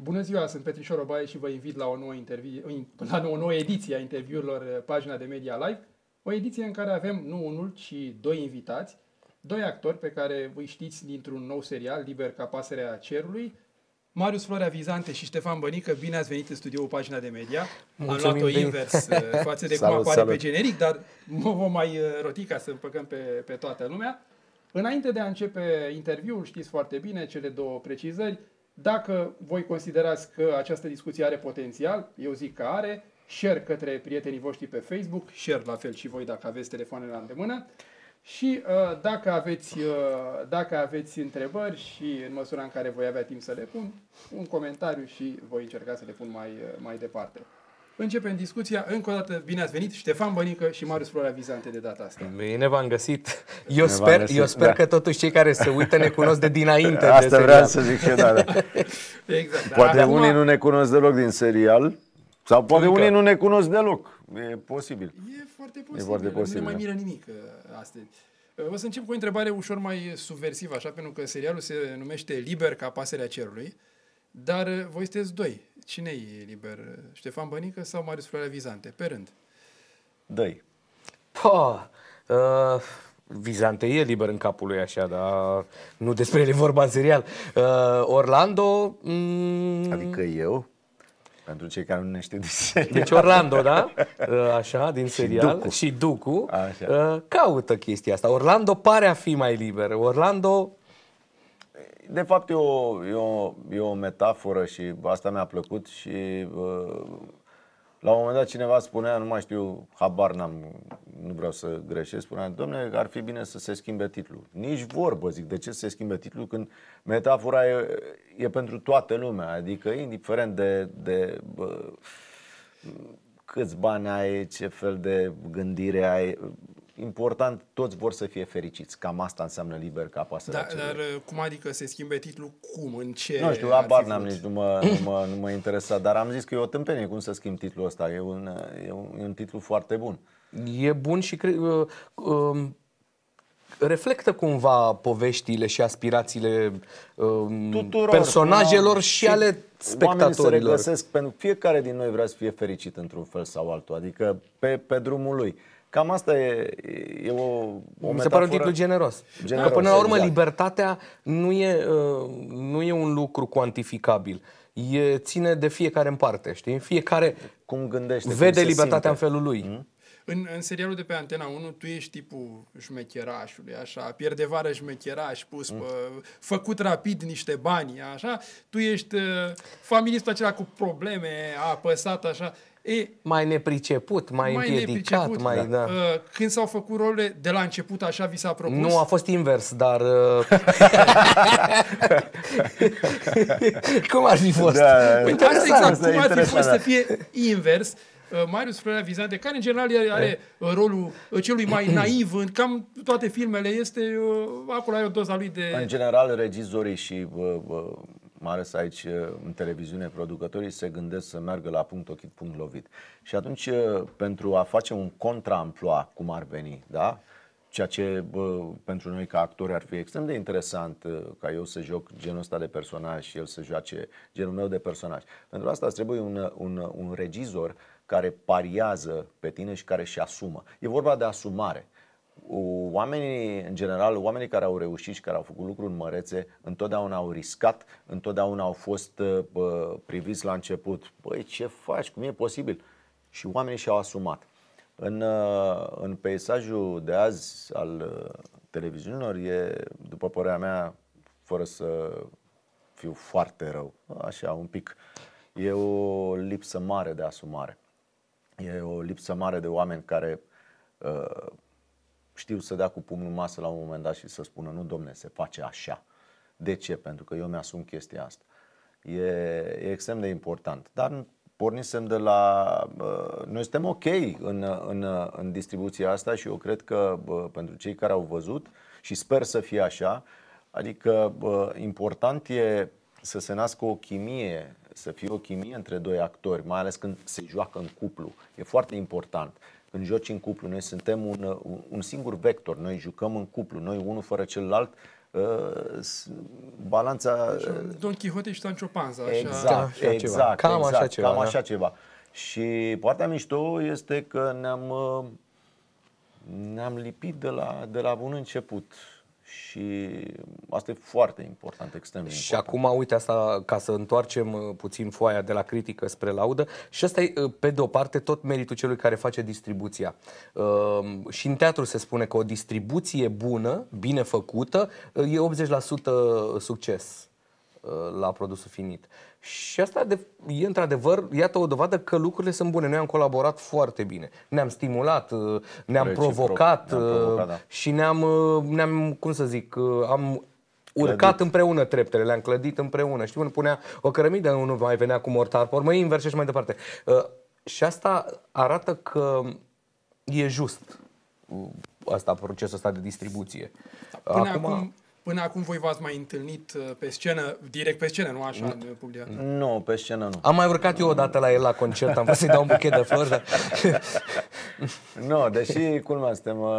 Bună ziua, sunt Petrișor Obaie și vă invit la o nouă, la o nouă ediție a interviurilor eh, Pagina de Media Live. O ediție în care avem nu unul, ci doi invitați, doi actori pe care îi știți dintr-un nou serial, Liber ca pasărea cerului, Marius Florea Vizante și Ștefan Bănică, bine ați venit în studioul Pagina de Media. Mulțumim Am luat-o invers eh, față de salut, cum apare salut. pe generic, dar mă vom mai eh, roti ca să împăcăm pe, pe toată lumea. Înainte de a începe interviul, știți foarte bine cele două precizări, dacă voi considerați că această discuție are potențial, eu zic că are, share către prietenii voștri pe Facebook, share la fel și voi dacă aveți telefoanele la îndemână. Și uh, dacă, aveți, uh, dacă aveți întrebări și în măsura în care voi avea timp să le pun, un comentariu și voi încerca să le pun mai, uh, mai departe. Începem discuția. Încă o dată, bine ați venit, Ștefan Bănică și Marius Florea Vizante de data asta. Bine v-am găsit. Eu bine sper, găsit, eu sper da. că totuși cei care se uită ne cunosc de dinainte. Asta de vreau să zic eu, da. da. exact. Da. Poate Dar, unii acum... nu ne cunosc deloc din serial, sau poate Încă. unii nu ne cunosc deloc. E posibil. E foarte posibil. E foarte posibil. Nu ne mai da. miră nimic uh, astăzi. Uh, o să încep cu o întrebare ușor mai subversivă, așa, pentru că serialul se numește Liber ca pasărea cerului, dar uh, voi sunteți doi Cine e liber? Ștefan Bănică sau Marius Florea Vizante? Pe rând. Dăi. Pă, Uh, Vizante e liber în capul lui așa, dar nu despre el e vorba în serial. Uh, Orlando... Mm... Adică eu? Pentru cei care nu ne știu din serial. Deci Orlando, da? Uh, așa, din serial. Și Ducu. Și Ducu Așa. Uh, caută chestia asta. Orlando pare a fi mai liber. Orlando de fapt, e o, e, o, e o metaforă și asta mi-a plăcut și uh, la un moment dat cineva spunea, nu mai știu, habar n-am, nu vreau să greșesc, spunea, domnule, ar fi bine să se schimbe titlul. Nici vorbă, zic, de ce să se schimbe titlul când metafora e, e pentru toată lumea, adică indiferent de, de uh, câți bani ai, ce fel de gândire ai, important, toți vor să fie fericiți. Cam asta înseamnă liber ca să Da, dar uh, cum adică se schimbe titlul? Cum? În ce? Nu știu, abar n-am nici, nu mă, nu, mă, nu mă interesa, dar am zis că e o tâmpenie cum să schimb titlul ăsta. E un, uh, e un, e un titlu foarte bun. E bun și cred... uh, uh, reflectă cumva poveștile și aspirațiile um, Tuturor, personajelor și, da. și ale spectatorilor. Oamenii se pentru fiecare din noi vrea să fie fericit într-un fel sau altul, adică pe, pe drumul lui. Cam asta e, e o, o metaforă. Mi se pare un titlu generos. generos că până la urmă, exact. libertatea nu e, uh, nu e un lucru cuantificabil. E ține de fiecare în parte, știi? Fiecare cum gândește, vede cum libertatea simte. în felul lui. Mm? În, în serialul de pe Antena 1, tu ești tipul șmecherașului, așa, Pierde vară șmecheraș, pus mm. pă, făcut rapid niște bani, așa, tu ești uh, familistul acela cu probleme, apăsat, așa. E, mai nepriceput, mai, mai împiedicat. mai, da. da. uh, Când s-au făcut rolurile, de la început așa vi s-a propus? Nu, a fost invers, dar... Uh, cum ar fi fost? Da, da, da. păi, asta exact, cum ar fi fost da. să fie invers. Uh, Marius Florea Vizante, care în general are uh, rolul celui mai naiv în cam toate filmele, este acolo are o doza lui de... În general, regizorii și mai ales aici în televiziune, producătorii se gândesc să meargă la punct ochit, punct lovit. Și atunci, pentru a face un contraamploa, cum ar veni, da? ceea ce bă, pentru noi ca actori ar fi extrem de interesant ca eu să joc genul ăsta de personaj și el să joace genul meu de personaj. Pentru asta trebuie un, un, un regizor care pariază pe tine și care și asumă. E vorba de asumare oamenii, în general, oamenii care au reușit și care au făcut lucruri mărețe, întotdeauna au riscat, întotdeauna au fost uh, priviți la început. Păi ce faci? Cum e posibil? Și oamenii și-au asumat. În, uh, în peisajul de azi al uh, televiziunilor e, după părerea mea, fără să fiu foarte rău, așa, un pic, e o lipsă mare de asumare. E o lipsă mare de oameni care uh, știu să dea cu pumnul masă la un moment dat și să spună nu, domne, se face așa. De ce? Pentru că eu mi-asum chestia asta. E, e extrem de important. Dar pornisem de la... Uh, noi suntem ok în, în, în distribuția asta și eu cred că uh, pentru cei care au văzut și sper să fie așa, adică uh, important e să se nască o chimie, să fie o chimie între doi actori, mai ales când se joacă în cuplu. E foarte important. Când joci în cuplu, noi suntem un, uh, un singur vector, noi jucăm în cuplu, noi unul fără celălalt, uh, balanța... Așa, uh, Don Quixote și Sancho Panza. Așa. Exact, da, exact așa exact, ceva. Cam da. exact, așa ceva. Cam da? ceva. Și partea mișto este că ne-am uh, ne-am lipit de la, de la bun început și asta e foarte important, extrem de important. Și acum, uite asta, ca să întoarcem uh, puțin foaia de la critică spre laudă, și asta e, uh, pe de o parte, tot meritul celui care face distribuția. Uh, și în teatru se spune că o distribuție bună, bine făcută, e 80% succes la produsul finit. Și asta de, e într-adevăr, iată o dovadă că lucrurile sunt bune. Noi am colaborat foarte bine. Ne-am stimulat, uh, ne-am Reciproc. provocat, ne-am provocat uh, da. și ne-am, uh, ne-am, cum să zic, am urcat clădit. împreună treptele, le-am clădit împreună. Știi, unul punea o cărămidă, unul mai venea cu mortar, pe urmă invers și mai departe. Și asta arată că e just asta, procesul ăsta de distribuție. Până acum, acum Până acum voi v-ați mai întâlnit uh, pe scenă, direct pe scenă, nu așa, publicat? Nu, pe scenă nu. Am mai urcat eu odată la el la concert, am vrut să-i dau un buchet de flori, dar... nu, deși, culmea, suntem, uh,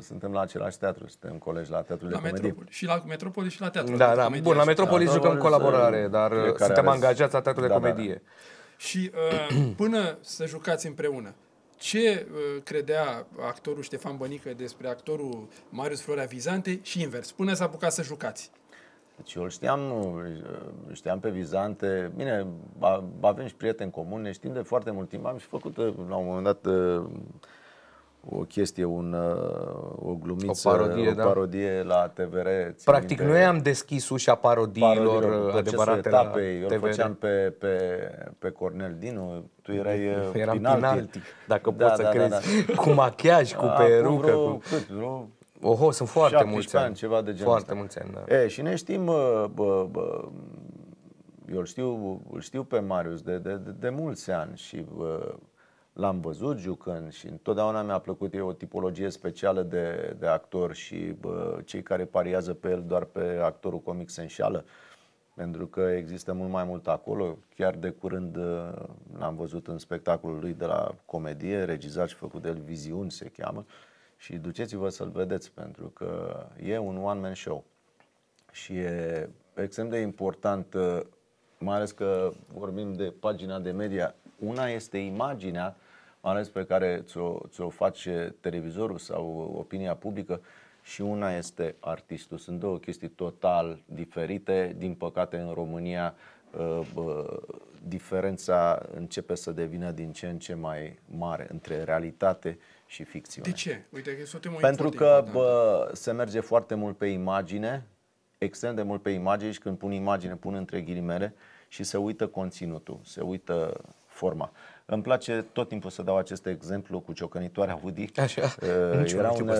suntem la același teatru, suntem colegi la teatru la de comedie. Și la Metropolis și la teatru. Da, da, bun, la Metropolis da, jucăm da, colaborare, da, dar uh, suntem angajați la teatru de comedie. Și până să jucați împreună, ce uh, credea actorul Ștefan Bănică despre actorul Marius Florea Vizante și invers, până s-a apucat să jucați. Deci eu îl știam, știam pe Vizante, bine, avem și prieteni comun, ne știm de foarte mult timp. Am și făcut uh, la un moment dat uh, o chestie, un, o glumiță, o parodie, o da. parodie da. la TVR. Practic minte, noi am deschis ușa parodiilor, parodiilor adevărate etapei. la TVR. Eu făceam pe, pe, pe Cornel Dinu, tu erai Eram penaltic, uh, penaltic dacă da, poți da, să da, da crezi, da, da. cu machiaj, cu A, perucă. Cu vreo, cu... Cât, vreo Oho, sunt foarte mulți ani, ceva de genul Foarte mulți ani, da. E, și ne știm, uh, bă, bă, eu îl știu, îl știu pe Marius de, de, de, de mulți ani și bă, l-am văzut jucând și întotdeauna mi-a plăcut, e o tipologie specială de, de actor și bă, cei care pariază pe el doar pe actorul comic se înșală. Uh, pentru că există mult mai mult acolo. Chiar de curând uh, l-am văzut în spectacolul lui de la comedie, regizat și făcut de el, Viziuni se cheamă, și duceți-vă să-l vedeți, pentru că e un one-man show. Și e extrem de important, uh, mai ales că vorbim de pagina de media, una este imaginea, mai ales pe care ți-o, ți-o face televizorul sau opinia publică, și una este artistul. Sunt două chestii total diferite. Din păcate, în România, uh, diferența începe să devină din ce în ce mai mare între realitate și ficțiune. De ce? Uite, că o temă Pentru că bă, se merge foarte mult pe imagine, extrem de mult pe imagine și când pun imagine, pun între ghilimele și se uită conținutul, se uită forma. Îmi place tot timpul să dau acest exemplu cu ciocănitoarea Woody. Așa, uh, era un, uh,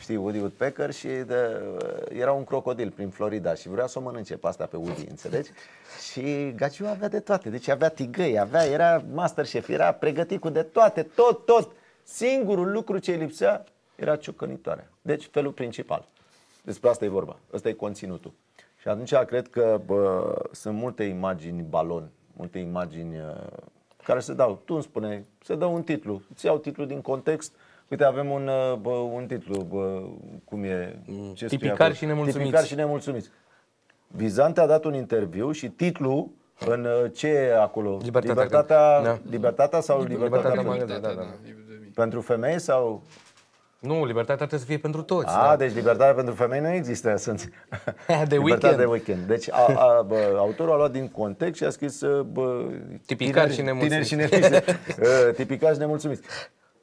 știi, Woody Woodpecker și de, uh, era un crocodil prin Florida și vrea să o mănânce asta pe Woody, înțelegi? Și Gaciu avea de toate, deci avea tigăi, avea, era masterchef, era pregătit cu de toate, tot, tot. Singurul lucru ce îi lipsea era ciocănitoarea. Deci felul principal. Despre asta e vorba. Ăsta e conținutul. Și atunci cred că bă, sunt multe imagini balon, multe imagini uh, care se dau. Tu îmi spune, se dă un titlu, îți iau titlul din context. Uite, avem un, uh, bă, un titlu, bă, cum e? Mm, ce Tipicar și nemulțumiți. Tipicar și nemulțumiți. Bizante a dat un interviu și titlul în uh, ce e acolo? Libertatea, libertatea, da. libertatea sau libertatea? Libertatea, libertatea, libertatea da, da, da. Pentru femei sau? Nu, libertatea trebuie să fie pentru toți. A, da? deci libertatea pentru femei nu există. Sunt de weekend. de weekend. Deci a, a, bă, autorul a luat din context și a scris bă, tipicar tineri, și nemulțumiți. Tineri eh, și nemulțumiți. tipicar și nemulțumiți.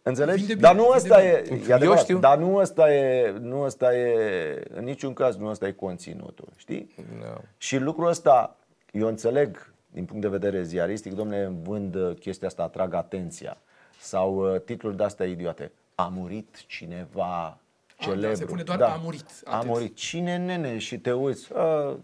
Înțelegi? Bine, dar nu asta e, e adevărat, Eu știu. dar nu asta e, nu asta e, în niciun caz nu asta e conținutul, știi? No. Da. Și lucrul ăsta, eu înțeleg din punct de vedere ziaristic, domnule, vând uh, chestia asta, atrag atenția sau uh, titluri de-astea idiote a murit cineva celebru. A, ah, da, se pune doar da. a murit. Atât. A murit. Cine nene? Și te uiți. A,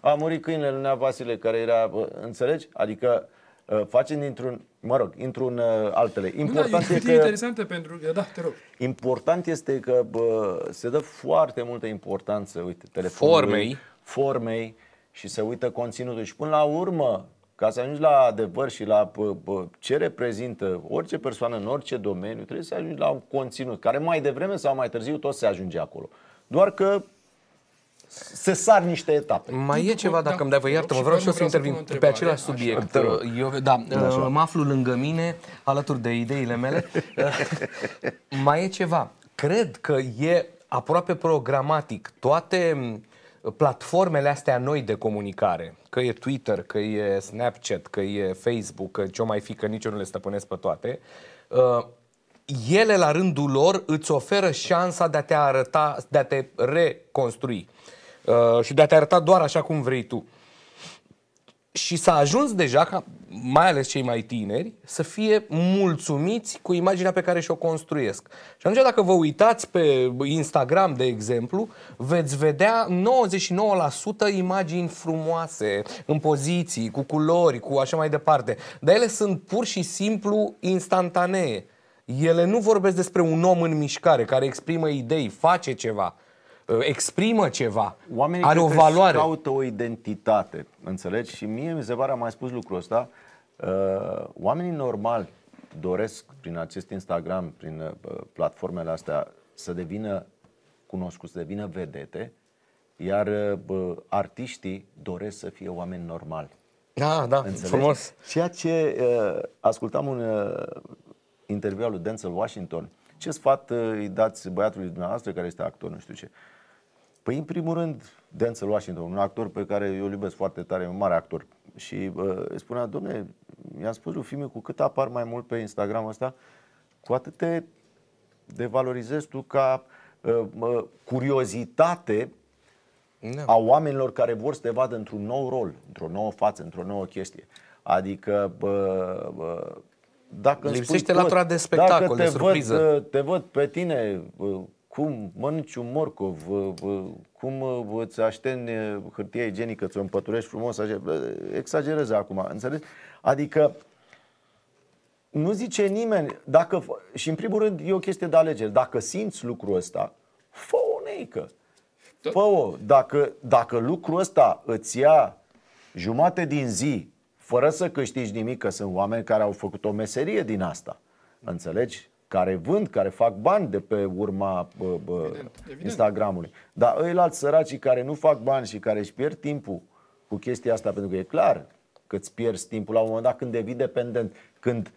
a murit câinele Nea Vasile, care era, înțelegi? Adică ă, facem dintr-un, mă rog, într-un ă, altele. Important da, e, e că, interesantă pentru da, te rog. Important este că bă, se dă foarte multă importanță, uite, telefonului, formei, formei și se uită conținutul și până la urmă ca să ajungi la adevăr și la ce reprezintă orice persoană în orice domeniu, trebuie să ajungi la un conținut, care mai devreme sau mai târziu tot se ajunge acolo. Doar că se sar niște etape. Mai e ceva, dacă da, îmi dai vă iartă-mă, vreau și eu să intervin pe același subiect. Așa. Eu, da, da, așa. mă aflu lângă mine, alături de ideile mele. mai e ceva. Cred că e aproape programatic. Toate uh, platformele astea noi de comunicare, că e Twitter, că e Snapchat, că e Facebook, că ce mai fi, că nici eu nu le stăpânesc pe toate, uh, ele la rândul lor îți oferă șansa de a te arăta, de a te reconstrui uh, și de a te arăta doar așa cum vrei tu. Și s-a ajuns deja ca mai ales cei mai tineri, să fie mulțumiți cu imaginea pe care și-o construiesc. Și atunci dacă vă uitați pe Instagram, de exemplu, veți vedea 99% imagini frumoase, în poziții, cu culori, cu așa mai departe. Dar ele sunt pur și simplu instantanee. Ele nu vorbesc despre un om în mișcare care exprimă idei, face ceva. Uh, exprimă ceva, Oamenii are o valoare. Oamenii caută o identitate, înțelegi? Și mie mi se pare, am mai spus lucrul ăsta, uh, oamenii normali doresc prin acest Instagram, prin uh, platformele astea, să devină cunoscuți, să devină vedete, iar uh, artiștii doresc să fie oameni normali. Da, da, Înțelegi? frumos. Ceea ce uh, ascultam un uh, interviu al lui Denzel Washington, ce sfat uh, îi dați băiatului dumneavoastră care este actor, nu știu ce? Uh, Păi, în primul rând, Denzel Washington, un actor pe care eu îl iubesc foarte tare, un mare actor. Și uh, spunea, domne, i-am spus lui Fimi, cu cât apar mai mult pe Instagram ăsta, cu atât te devalorizezi tu ca uh, uh, curiozitate da. a oamenilor care vor să te vadă într-un nou rol, într-o nouă față, într-o nouă chestie. Adică, bă, bă, dacă Lipsește spui, latura de spectacol, dacă te de surpriză. Văd, te văd pe tine cum mănânci un morcov, cum uh, îți așteni hârtia igienică, ți-o împăturești frumos, așa, exagerez acum, înțelegi? Adică nu zice nimeni, dacă, și în primul rând e o chestie de alegere, dacă simți lucrul ăsta, fă o neică. Fă-o. Dacă, dacă lucrul ăsta îți ia jumate din zi, fără să câștigi nimic, că sunt oameni care au făcut o meserie din asta, înțelegi? care vând, care fac bani de pe urma bă, bă, evident, Instagramului. Dar ăilalți săracii care nu fac bani și care își pierd timpul cu chestia asta, pentru că e clar că îți pierzi timpul la un moment dat când devii dependent, când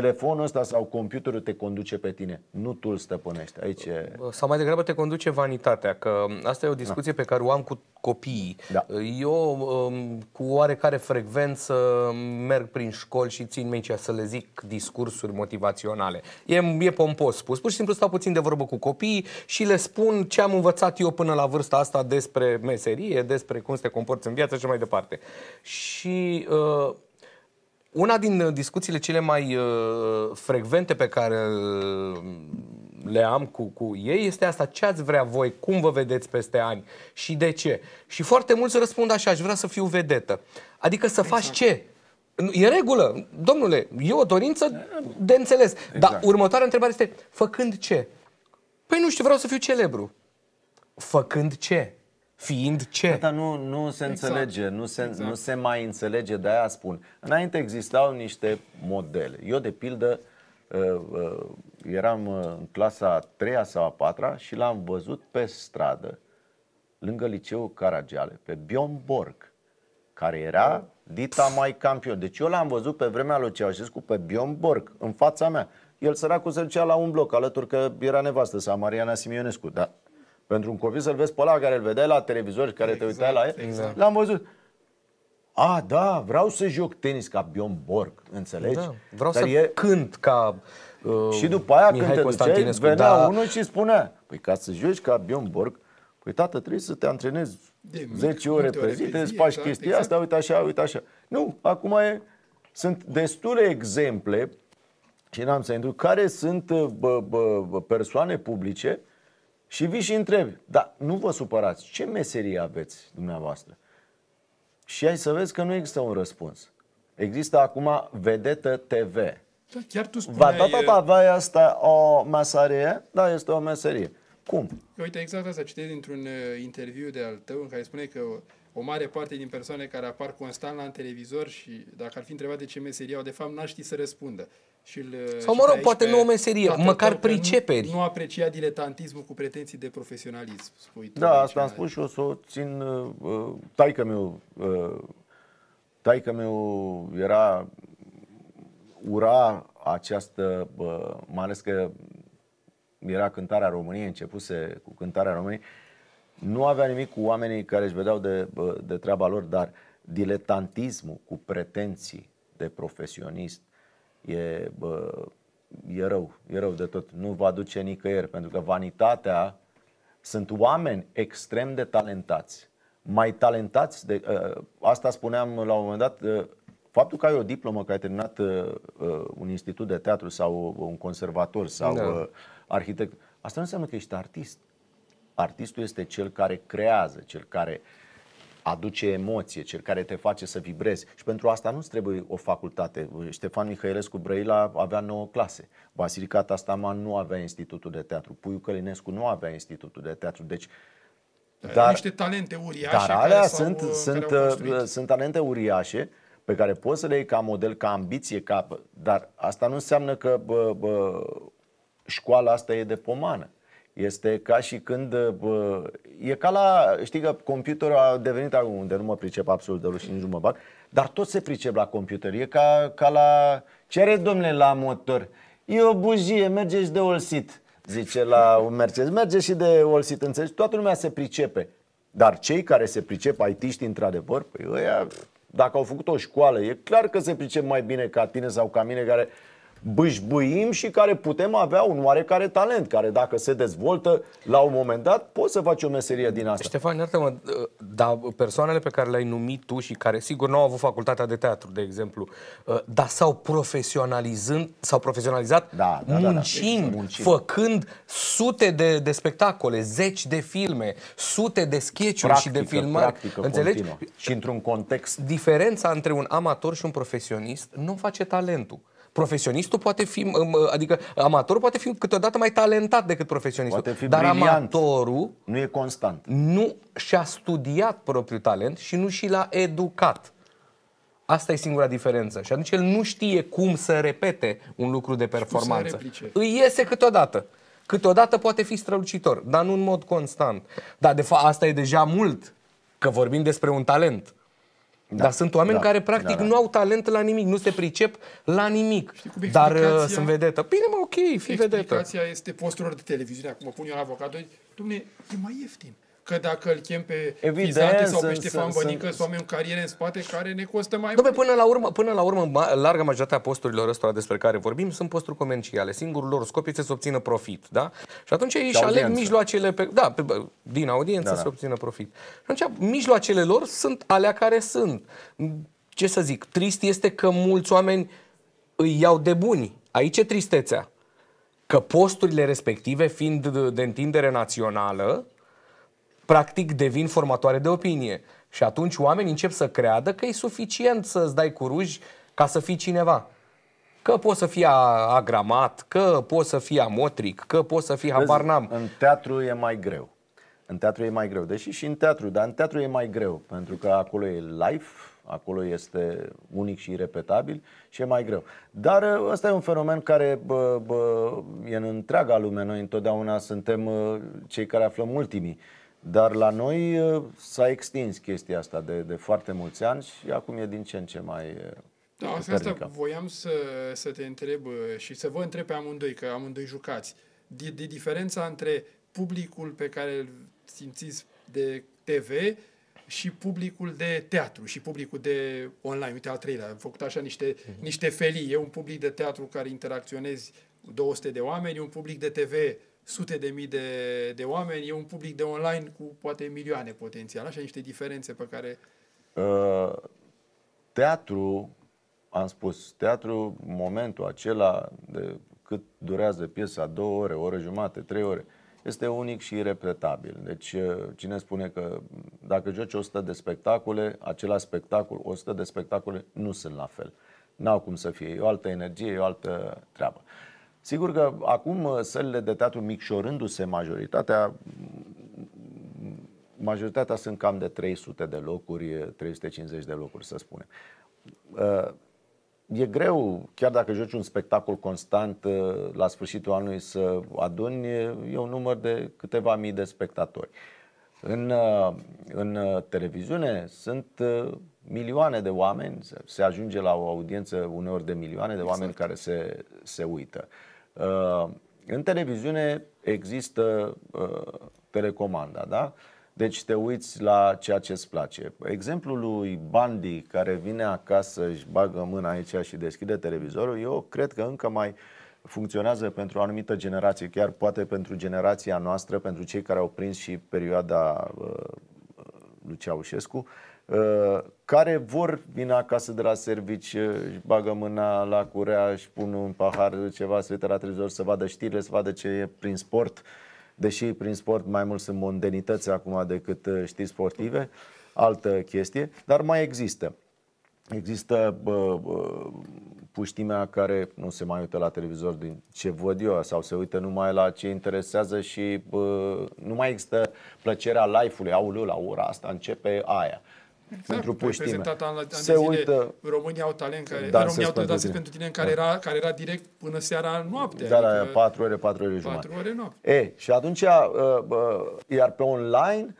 telefonul ăsta sau computerul te conduce pe tine, nu tu îl stăpânești. Aici e... Sau mai degrabă te conduce vanitatea, că asta e o discuție da. pe care o am cu copiii. Da. Eu um, cu oarecare frecvență merg prin școli și țin mingea să le zic discursuri motivaționale. E, e pompos spus, pur și simplu stau puțin de vorbă cu copiii și le spun ce am învățat eu până la vârsta asta despre meserie, despre cum să te comporți în viață și mai departe. Și uh, una din uh, discuțiile cele mai uh, frecvente pe care uh, le am cu, cu ei este asta, ce ați vrea voi, cum vă vedeți peste ani și de ce. Și foarte mulți răspund așa, aș vrea să fiu vedetă. Adică să exact. faci ce? E regulă, domnule, e o dorință de înțeles. Exact. Dar următoarea întrebare este, făcând ce? Păi nu știu, vreau să fiu celebru. Făcând ce? Fiind ce? Da, nu, nu se exact. înțelege, nu se, exact. nu se mai înțelege, de aia spun. Înainte existau niște modele. Eu, de pildă, uh, uh, eram uh, în clasa a treia sau a patra și l-am văzut pe stradă, lângă liceul Caragiale, pe Bion Borg, care era oh. dita mai campion. Deci eu l-am văzut pe vremea lui Ceaușescu pe Bion Borg, în fața mea. El săracul se ducea la un bloc alături că era nevastă sa Mariana Simionescu, dar pentru un copil să-l vezi pe ăla care îl vedeai la televizor și care exact, te uitai la el, exact. l-am văzut. A, da, vreau să joc tenis ca Bjorn Borg, înțelegi? Da, vreau Dar să e... cânt ca uh, Și după aia Mihai când te duceai, venea da. unul și spunea, păi ca să joci ca Bjorn Borg, Păi tată, trebuie să te antrenezi de 10 mic, ore pe zi, trebuie să faci exact, chestia exact. asta, uite așa, uite așa. Nu, acum e, sunt destule exemple, și n-am să intru, care sunt uh, bă, bă, persoane publice și vii și întrebi, dar nu vă supărați, ce meserie aveți dumneavoastră? Și ai să vezi că nu există un răspuns. Există acum vedetă TV. Da, chiar tu spuneai... Va, da, da, da, asta o meserie? Da, este o meserie. Cum? Uite, exact asta citesc dintr-un interviu de al tău în care spune că o mare parte din persoane care apar constant la televizor și dacă ar fi întrebat de ce meserie au, de fapt n-ar ști să răspundă. Și îl, Sau, mă rog, poate nu o meserie, măcar priceperi. Nu, nu aprecia diletantismul cu pretenții de profesionalism, spui tu. Da, asta am spus și o să o țin. Uh, uh, taică meu, uh, taică meu era ura această, uh, mai ales că era cântarea României, începuse cu cântarea României, nu avea nimic cu oamenii care își vedeau de, uh, de treaba lor, dar diletantismul cu pretenții de profesionist e, bă, e rău, e rău de tot. Nu va duce nicăieri, pentru că vanitatea sunt oameni extrem de talentați. Mai talentați de. Uh, asta spuneam la un moment dat. Uh, faptul că ai o diplomă, că ai terminat uh, un institut de teatru sau un conservator sau da. uh, arhitect, asta nu înseamnă că ești artist. Artistul este cel care creează, cel care uh, aduce emoție, cel care te face să vibrezi. Și pentru asta nu trebuie o facultate. Ștefan Mihăilescu Brăila avea nouă clase. Basilica Tastaman nu avea institutul de teatru. Puiu Călinescu nu avea institutul de teatru. Deci dar, niște talente uriașe. Dar alea sunt, uh, sunt, uh, sunt talente uriașe pe care poți să le iei ca model, ca ambiție, ca, dar asta nu înseamnă că bă, bă, școala asta e de pomană. Este ca și când... e ca la... Știi că computerul a devenit acum unde nu mă pricep absolut de și nici nu mă bag, dar tot se pricep la computer. E ca, ca la... Cere domnule la motor. E o bujie, merge și de olsit. Zice la un Mercedes, merge și de olsit, înțelegi? Toată lumea se pricepe. Dar cei care se pricep, aitiști într-adevăr, păi ăia, dacă au făcut o școală, e clar că se pricep mai bine ca tine sau ca mine, care bâșbâim și care putem avea un oarecare talent, care dacă se dezvoltă la un moment dat, poți să faci o meserie din asta. Ștefan, iartă-mă, dar persoanele pe care le-ai numit tu și care sigur nu au avut facultatea de teatru, de exemplu, uh, dar s-au profesionalizând, s-au profesionalizat da, da, muncind, da, da, Exact. făcând sute de, de spectacole, zeci de filme, sute de sketch-uri și de filmări. Practică înțelegi? Continuă. Și într-un context. Diferența între un amator și un profesionist nu face talentul. Profesionistul poate fi, adică amatorul poate fi câteodată mai talentat decât profesionistul. Poate fi dar briliant. amatorul nu e constant. Nu și-a studiat propriul talent și nu și l-a educat. Asta e singura diferență. Și atunci el nu știe cum să repete un lucru de performanță. Îi iese câteodată. Câteodată poate fi strălucitor, dar nu în mod constant. Dar de fapt asta e deja mult, că vorbim despre un talent. Da. Dar sunt oameni da. care practic da, da. nu au talent la nimic, nu se pricep la nimic. Știi, Dar uh, sunt vedetă. Bine, mă, ok, fi vedetă. Explicația este posturilor de televiziune. Acum pun eu la avocat, domne, e mai ieftin că dacă îl chem pe Evident, sau pe Ștefan sunt, Bănică, sunt, sunt oameni cu cariere în spate care ne costă mai mult. Până la urmă, până la urmă larga majoritatea posturilor ăstora despre care vorbim sunt posturi comerciale. Singurul lor scop este să obțină profit, da? Și atunci ei își aleg mijloacele pe, da, pe, din audiență da, da. să obțină profit. Și atunci mijloacele lor sunt alea care sunt. Ce să zic, trist este că mulți oameni îi iau de buni. Aici e tristețea. Că posturile respective, fiind de întindere națională, practic devin formatoare de opinie. Și atunci oamenii încep să creadă că e suficient să-ți dai cu ca să fii cineva. Că poți să fii agramat, că poți să fii amotric, că poți să fii habar n-am. În teatru e mai greu. În teatru e mai greu, deși și în teatru, dar în teatru e mai greu, pentru că acolo e live, acolo este unic și repetabil și e mai greu. Dar uh, ăsta e un fenomen care bă, bă, e în întreaga lume. Noi întotdeauna suntem uh, cei care aflăm ultimii. Dar la noi ă, s-a extins chestia asta de, de foarte mulți ani și acum e din ce în ce mai ă, Da, asta, asta voiam să, să te întreb ă, și să vă întreb pe amândoi, că amândoi jucați. De, de diferența între publicul pe care îl simțiți de TV și publicul de teatru și publicul de online. Uite, al treilea, am făcut așa niște, mhm. niște felii. E un public de teatru care interacționezi 200 de oameni, un public de TV sute de mii de, de oameni, e un public de online cu poate milioane potențial, așa niște diferențe pe care... Uh, teatru, am spus, teatru, momentul acela de cât durează piesa, două ore, o oră jumate, trei ore, este unic și irepetabil. Deci uh, cine spune că dacă joci 100 de spectacole, acela spectacol, 100 de spectacole nu sunt la fel. N-au cum să fie, e o altă energie, e o altă treabă. Uh, Sigur că acum uh, sălile de teatru micșorându-se majoritatea, mm, majoritatea sunt cam de 300 de locuri, 350 de locuri să spunem. Uh, e greu, chiar dacă joci un spectacol constant uh, la sfârșitul anului să aduni, e un număr de câteva mii de spectatori. În, în televiziune sunt milioane de oameni, se ajunge la o audiență uneori de milioane de exact. oameni care se, se uită. În televiziune există uh, telecomanda, da? Deci te uiți la ceea ce îți place. Exemplul lui Bandi care vine acasă, își bagă mâna aici și deschide televizorul, eu cred că încă mai funcționează pentru o anumită generație, chiar poate pentru generația noastră, pentru cei care au prins și perioada uh, lui Ceaușescu. Uh, Uh, care vor din acasă de la servici, uh, își bagă mâna la curea, și pun un pahar, ceva, se uită la televizor să vadă știrile, să vadă ce e prin sport, deși prin sport mai mult sunt mondenități acum decât uh, știri sportive, altă chestie, dar mai există. Există bă, bă, puștimea care nu se mai uită la televizor din ce văd eu sau se uită numai la ce interesează și bă, nu mai există plăcerea live-ului, aulul, la ora asta începe aia exact, pentru puștime. An, se uită... România au talent, care, da, România au talent pentru tine, în da. care, da. era, care era direct până seara noapte. Da, adică, 4 ore, 4 ore jumătate. 4 ore noapte. E, și atunci, uh, iar pe online,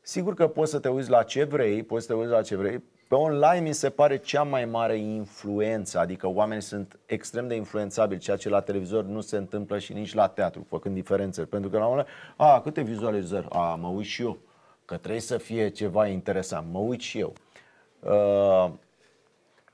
sigur că poți să te uiți la ce vrei, poți să te uiți la ce vrei, pe online mi se pare cea mai mare influență, adică oamenii sunt extrem de influențabili, ceea ce la televizor nu se întâmplă și nici la teatru, făcând diferențe. Pentru că la dat, a, câte vizualizări, a, mă uit și eu, că trebuie să fie ceva interesant. Mă uit și eu. Uh,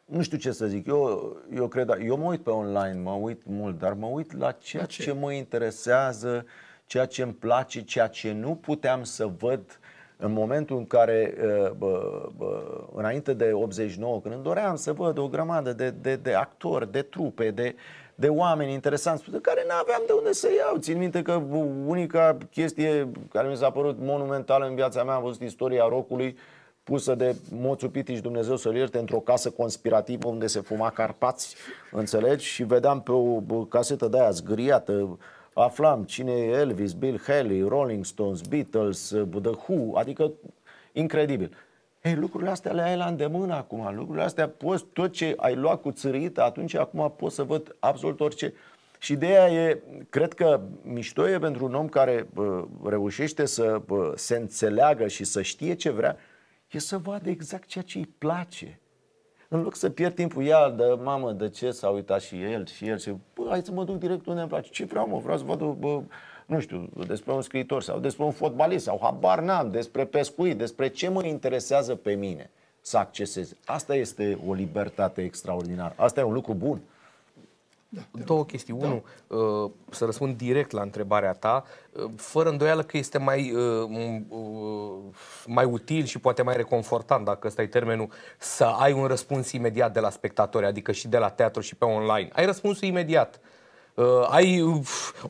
nu știu ce să zic, eu, eu cred, eu mă uit pe online, mă uit mult, dar mă uit la ceea la ce? ce mă interesează, ceea ce îmi place, ceea ce nu puteam să văd în momentul în care, uh, bă, bă, înainte de 89, când îmi doream să văd o grămadă de, de, de actori, de trupe, de uh, de oameni interesanți de care nu aveam de unde să iau. Țin minte că unica chestie care mi s-a părut monumentală în viața mea, am văzut istoria rocului, pusă de Moțu Pitiș, Dumnezeu să-l ierte, într-o casă conspirativă unde se fuma carpați, înțelegi? Și vedeam pe o casetă de aia zgriată, aflam cine e Elvis, Bill Haley, Rolling Stones, Beatles, uh, The Who, adică incredibil. Ei, lucrurile astea le ai la îndemână acum, lucrurile astea poți, tot ce ai luat cu țârâită atunci, acum poți să văd absolut orice. Și ideea e, cred că mișto e pentru un om care bă, reușește să bă, se înțeleagă și să știe ce vrea, e să vadă exact ceea ce îi place. În loc să pierd timpul, ia, de mamă, de ce s-a uitat și el și el și, bă, hai să mă duc direct unde îmi place. Ce vreau, mă, vreau să văd o, bă, nu știu, despre un scriitor sau despre un fotbalist sau habar n-am, despre pescuit, despre ce mă interesează pe mine să accesez. Asta este o libertate extraordinară. Asta e un lucru bun. Da, Două chestii. Da. Unu, uh, să răspund direct la întrebarea ta, uh, fără îndoială că este mai, uh, mai util și poate mai reconfortant, dacă ăsta e termenul, să ai un răspuns imediat de la spectatori, adică și de la teatru și pe online. Ai răspunsul imediat. Uh, ai uh,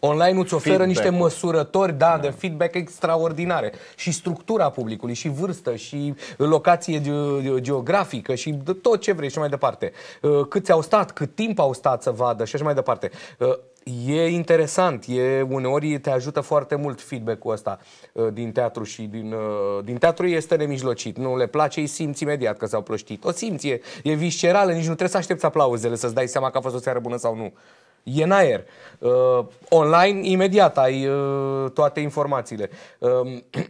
online îți oferă feedback. niște măsurători da, da. de feedback extraordinare și structura publicului și vârstă și locație ge- geografică și de tot ce vrei și mai departe. Uh, câți au stat, cât timp au stat să vadă și așa mai departe. Uh, E interesant, e, uneori te ajută foarte mult feedback-ul ăsta uh, din teatru și din, uh, din teatru este nemijlocit, nu le place, îi simți imediat că s-au plăștit. O simți, e, e viscerală, nici nu trebuie să aștepți aplauzele să-ți dai seama că a fost o seară bună sau nu e în aer. Uh, online, imediat ai uh, toate informațiile. Uh,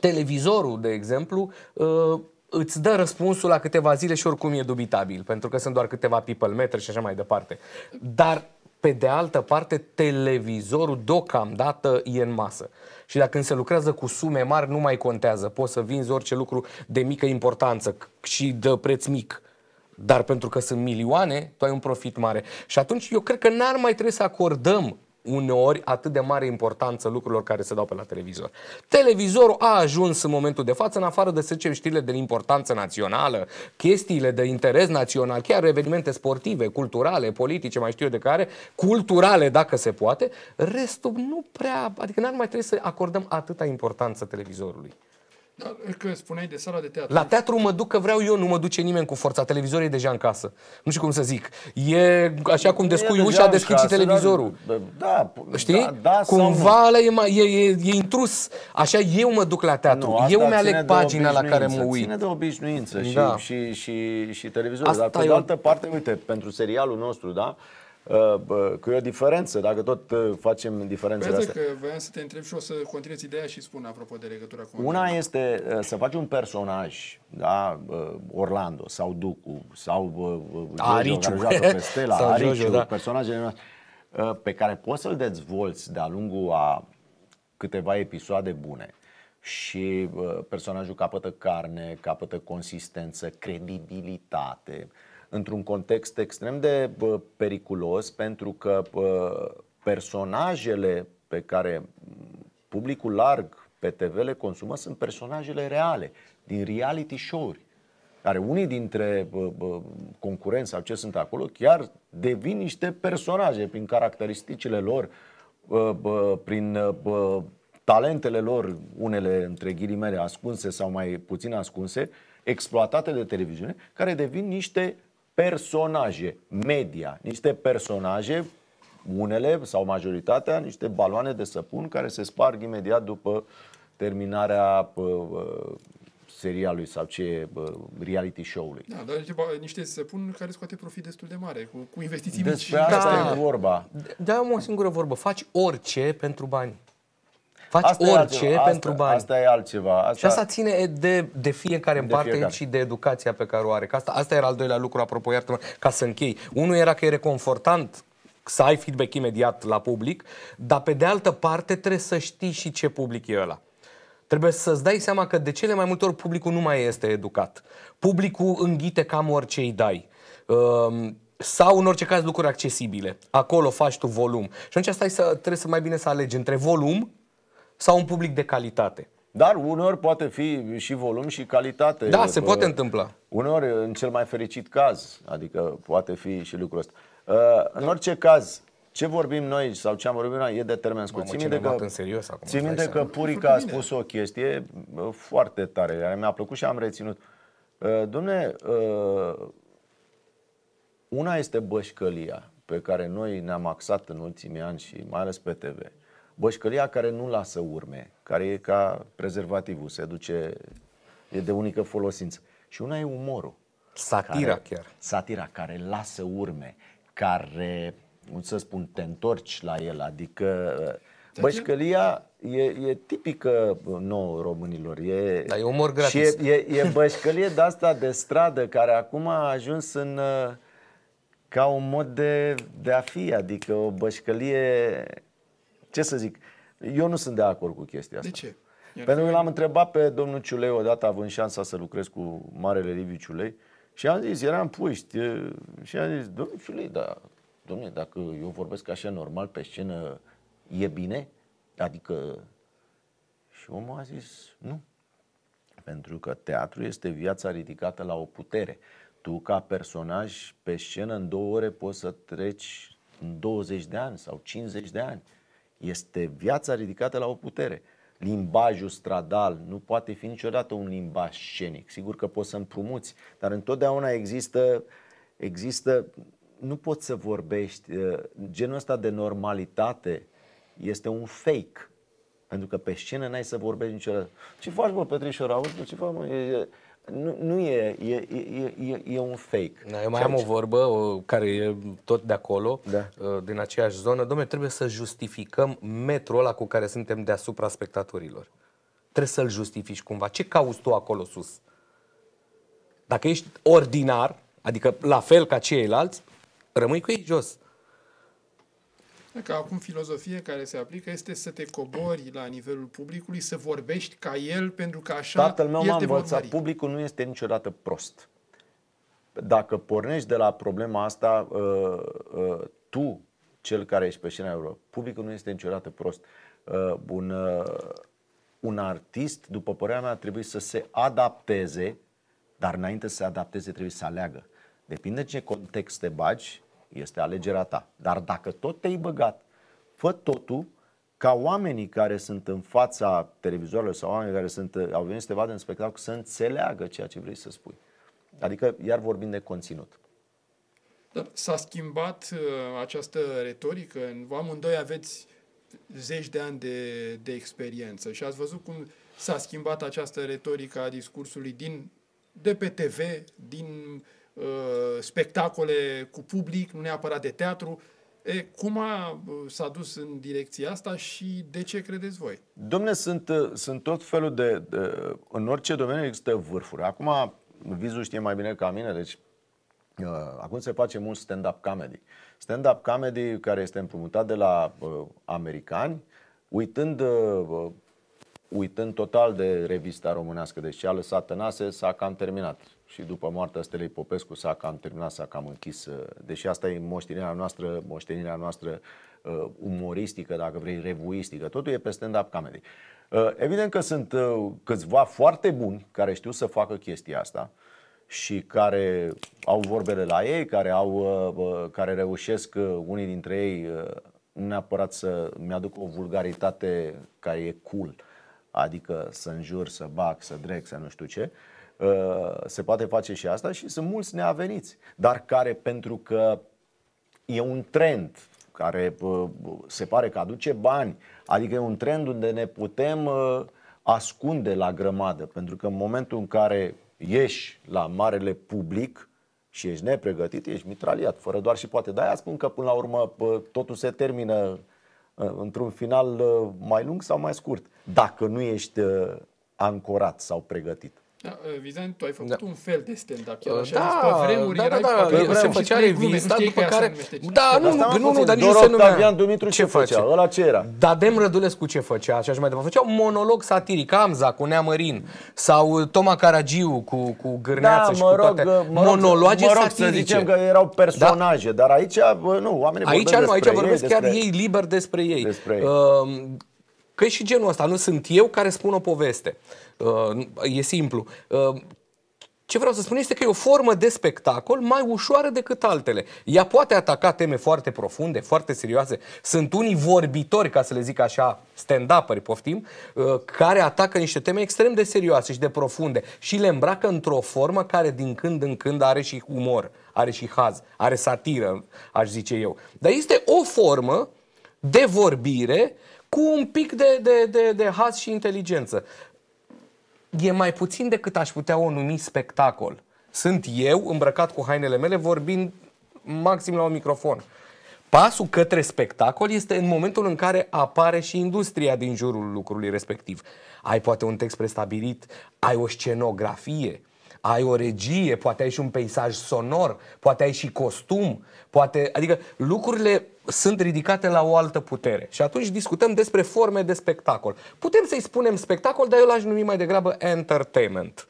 televizorul, de exemplu, uh, îți dă răspunsul la câteva zile și oricum e dubitabil, pentru că sunt doar câteva people metri și așa mai departe. Dar, pe de altă parte, televizorul deocamdată e în masă. Și dacă se lucrează cu sume mari, nu mai contează. Poți să vinzi orice lucru de mică importanță și de preț mic. Dar pentru că sunt milioane, tu ai un profit mare. Și atunci eu cred că n-ar mai trebui să acordăm uneori atât de mare importanță lucrurilor care se dau pe la televizor. Televizorul a ajuns în momentul de față, în afară de, să zicem, știrile de importanță națională, chestiile de interes național, chiar evenimente sportive, culturale, politice, mai știu eu de care, culturale dacă se poate, restul nu prea, adică n-ar mai trebui să acordăm atâta importanță televizorului. Da, că spuneai de sala de teatru. La teatru mă duc că vreau eu, nu mă duce nimeni cu forța. Televizorul e deja în casă. Nu știu cum să zic. E așa cum descui ușa, deschizi și televizorul. Da, da Știi? Da, da, Cumva ăla e, e, e, e intrus. Așa eu mă duc la teatru. Nu, eu mi-aleg pagina la care mă uit. Ține de obișnuință și, da. și, și, și, și televizorul. Asta Dar pe de altă parte, uite, pentru serialul nostru, da? Uh, că e o diferență, dacă tot uh, facem diferențele Vreau păi, astea. că voiam să te întreb și o să continueți ideea și spun apropo de legătura cu... Una un este uh, să faci un personaj, da, Orlando sau Ducu sau Ariciu, Jojo, pe Stella, sau Ariciu, Jojo, da. personajele noastre, pe care poți să-l dezvolți de-a lungul a câteva episoade bune și personajul capătă carne, capătă consistență, credibilitate, uh, într-un context extrem de periculos pentru că personajele pe care publicul larg pe TV le consumă sunt personajele reale, din reality show-uri care unii dintre concurenți sau ce sunt acolo chiar devin niște personaje prin caracteristicile lor, prin talentele lor, unele între ghilimele ascunse sau mai puțin ascunse, exploatate de televiziune, care devin niște personaje, media, niște personaje, unele sau majoritatea, niște baloane de săpun care se sparg imediat după terminarea serialului sau ce reality show-ului. Da, dar niște, se pun care scoate profit destul de mare, cu, cu investiții Despre mici. Despre asta da. e vorba. Da, am o singură vorbă. Faci orice pentru bani. Faci asta orice altceva, pentru bani. Asta e altceva. Asta... Și asta ține de, de fiecare în parte fiecare. și de educația pe care o are. asta, asta era al doilea lucru, apropo, iartă ca să închei. Unul era că e reconfortant să ai feedback imediat la public, dar pe de altă parte trebuie să știi și ce public e ăla trebuie să-ți dai seama că de cele mai multe ori publicul nu mai este educat. Publicul înghite cam orice îi dai. Um, sau în orice caz lucruri accesibile. Acolo faci tu volum. Și atunci stai să, trebuie să mai bine să alegi între volum sau un public de calitate. Dar uneori poate fi și volum și calitate. Da, uh, se poate întâmpla. Uneori, în cel mai fericit caz, adică poate fi și lucrul ăsta. Uh, în orice caz, ce vorbim noi sau ce am vorbit noi e de termen scurt. Țin minte că, în serios acum, țin minte că Purica a spus o chestie uh, foarte tare, care mi-a plăcut și am reținut. Dumne, una este bășcălia pe care noi ne-am axat în ultimii ani și mai ales pe TV. Bășcălia care nu lasă urme, care e ca prezervativul, se duce, e de unică folosință. Și una e umorul. Satira care, chiar. Satira care lasă urme, care, nu să spun, te întorci la el, adică de bășcălia e, e tipică uh, nouă românilor. E, Dar e umor gratis. Și e, e, e bășcălie de asta de stradă care acum a ajuns în uh, ca un mod de, de a fi, adică o bășcălie ce să zic, eu nu sunt de acord cu chestia asta. De ce? Iar Pentru că l-am întrebat pe domnul Ciulei odată, având șansa să lucrez cu marele Liviu Ciulei, și am zis, eram puști, și am zis, domnul Ciulei, da, domnule, dacă eu vorbesc așa normal pe scenă, e bine? Adică... Și omul a zis, nu. Pentru că teatru este viața ridicată la o putere. Tu, ca personaj, pe scenă, în două ore poți să treci în 20 de ani sau 50 de ani. Este viața ridicată la o putere. Limbajul stradal nu poate fi niciodată un limbaj scenic. Sigur că poți să împrumuți, dar întotdeauna există, există nu poți să vorbești, uh, genul ăsta de normalitate este un fake. Pentru că pe scenă n-ai să vorbești niciodată. Ce faci, mă, Petrișor, auzi, ce faci, mă? E, e, nu, nu e, e, e, e, e un fake. Da, eu mai am ce... o vorbă o, care e tot de acolo, da. Uh, din aceeași zonă. Domnule, trebuie să justificăm metrul ăla cu care suntem deasupra spectatorilor. Trebuie să-l justifici cumva. Ce cauți tu acolo sus? Dacă ești ordinar, adică la fel ca ceilalți, rămâi cu ei jos. Cred că acum filozofia care se aplică este să te cobori la nivelul publicului, să vorbești ca el, pentru că așa Tatăl meu m-a învățat, publicul nu este niciodată prost. Dacă pornești de la problema asta, uh, uh, tu, cel care ești pe scena euro, publicul nu este niciodată prost. Uh, un, un artist, după părerea mea, trebuie să se adapteze, dar înainte să se adapteze trebuie să aleagă. Depinde ce context te bagi, este alegerea ta. Dar dacă tot te-ai băgat, fă totul ca oamenii care sunt în fața televizorului sau oamenii care sunt, au venit să te vadă în spectacol să înțeleagă ceea ce vrei să spui. Adică, iar vorbim de conținut. Da, s-a schimbat uh, această retorică. Amândoi aveți zeci de ani de, de experiență și ați văzut cum s-a schimbat această retorică a discursului din, de pe TV, din uh, Uh, spectacole cu public, nu neapărat de teatru. E, cum a, uh, s-a dus în direcția asta și de ce credeți voi? Domne, sunt, uh, sunt tot felul de, de... În orice domeniu există vârfuri. Acum, Vizu știe mai bine ca mine, deci uh, acum se face mult stand-up comedy. Stand-up comedy care este împrumutat de la uh, americani, uitând uh, uitând total de revista românească, deci ce a lăsat Tănase s-a cam terminat și după moartea Stelei Popescu s-a cam terminat, s-a cam închis. Uh, deși asta e moștenirea noastră, moștenirea noastră uh, umoristică, dacă vrei, revuistică. Totul e pe stand-up comedy. Uh, evident că sunt uh, câțiva foarte buni care știu să facă chestia asta și care au vorbele la ei, care, au, uh, uh care reușesc, uh, unii dintre ei, uh, nu neapărat să mi-aduc o vulgaritate care e cool, adică să înjur, să bag, să drec, să nu știu ce, uh, Uh, se poate face și asta și sunt mulți neaveniți, dar care pentru că e un trend care uh, se pare că aduce bani, adică e un trend unde ne putem uh, ascunde la grămadă, pentru că în momentul în care ieși la marele public și ești nepregătit, ești mitraliat, fără doar și poate. De-aia spun că până la urmă totul se termină într-un final mai lung sau mai scurt, dacă nu ești ancorat sau pregătit. Da, ă, Vizan, tu ai făcut da. un fel de stand-up chiar ă, așa, da, pe vremuri da, da, erai da, da, pe da, da, făcea revista, după care... Da, nu, nu, nu, nu, dar nici nu se numea. Dumitru ce, ce făcea? Ăla ce era? Dadem Rădulescu ce făcea și așa mai departe. Făcea un monolog satiric, Amza cu Neamărin sau Toma Caragiu cu, cu Gârneață da, mă rog, cu toate. Mă rog, monologe mă rog, satirice. să zicem că erau personaje, da? dar aici, nu, oamenii aici nu, aici vorbesc chiar ei liber despre ei. Despre ei. Ă, că și genul ăsta, nu sunt eu care spun o poveste. Uh, e simplu. Uh, ce vreau să spun este că e o formă de spectacol mai ușoară decât altele. Ea poate ataca teme foarte profunde, foarte serioase. Sunt unii vorbitori, ca să le zic așa, stand up poftim, uh, care atacă niște teme extrem de serioase și de profunde și le îmbracă într-o formă care din când în când are și umor, are și haz, are satiră, aș zice eu. Dar este o formă de vorbire cu un pic de, de, de, de haz și inteligență e mai puțin decât aș putea o numi spectacol. Sunt eu, îmbrăcat cu hainele mele, vorbind maxim la un microfon. Pasul către spectacol este în momentul în care apare și industria din jurul lucrului respectiv. Ai poate un text prestabilit, ai o scenografie, ai o regie, poate ai și un peisaj sonor, poate ai și costum, poate, adică lucrurile sunt ridicate la o altă putere. Și atunci discutăm despre forme de spectacol. Putem să-i spunem spectacol, dar eu l-aș numi mai degrabă entertainment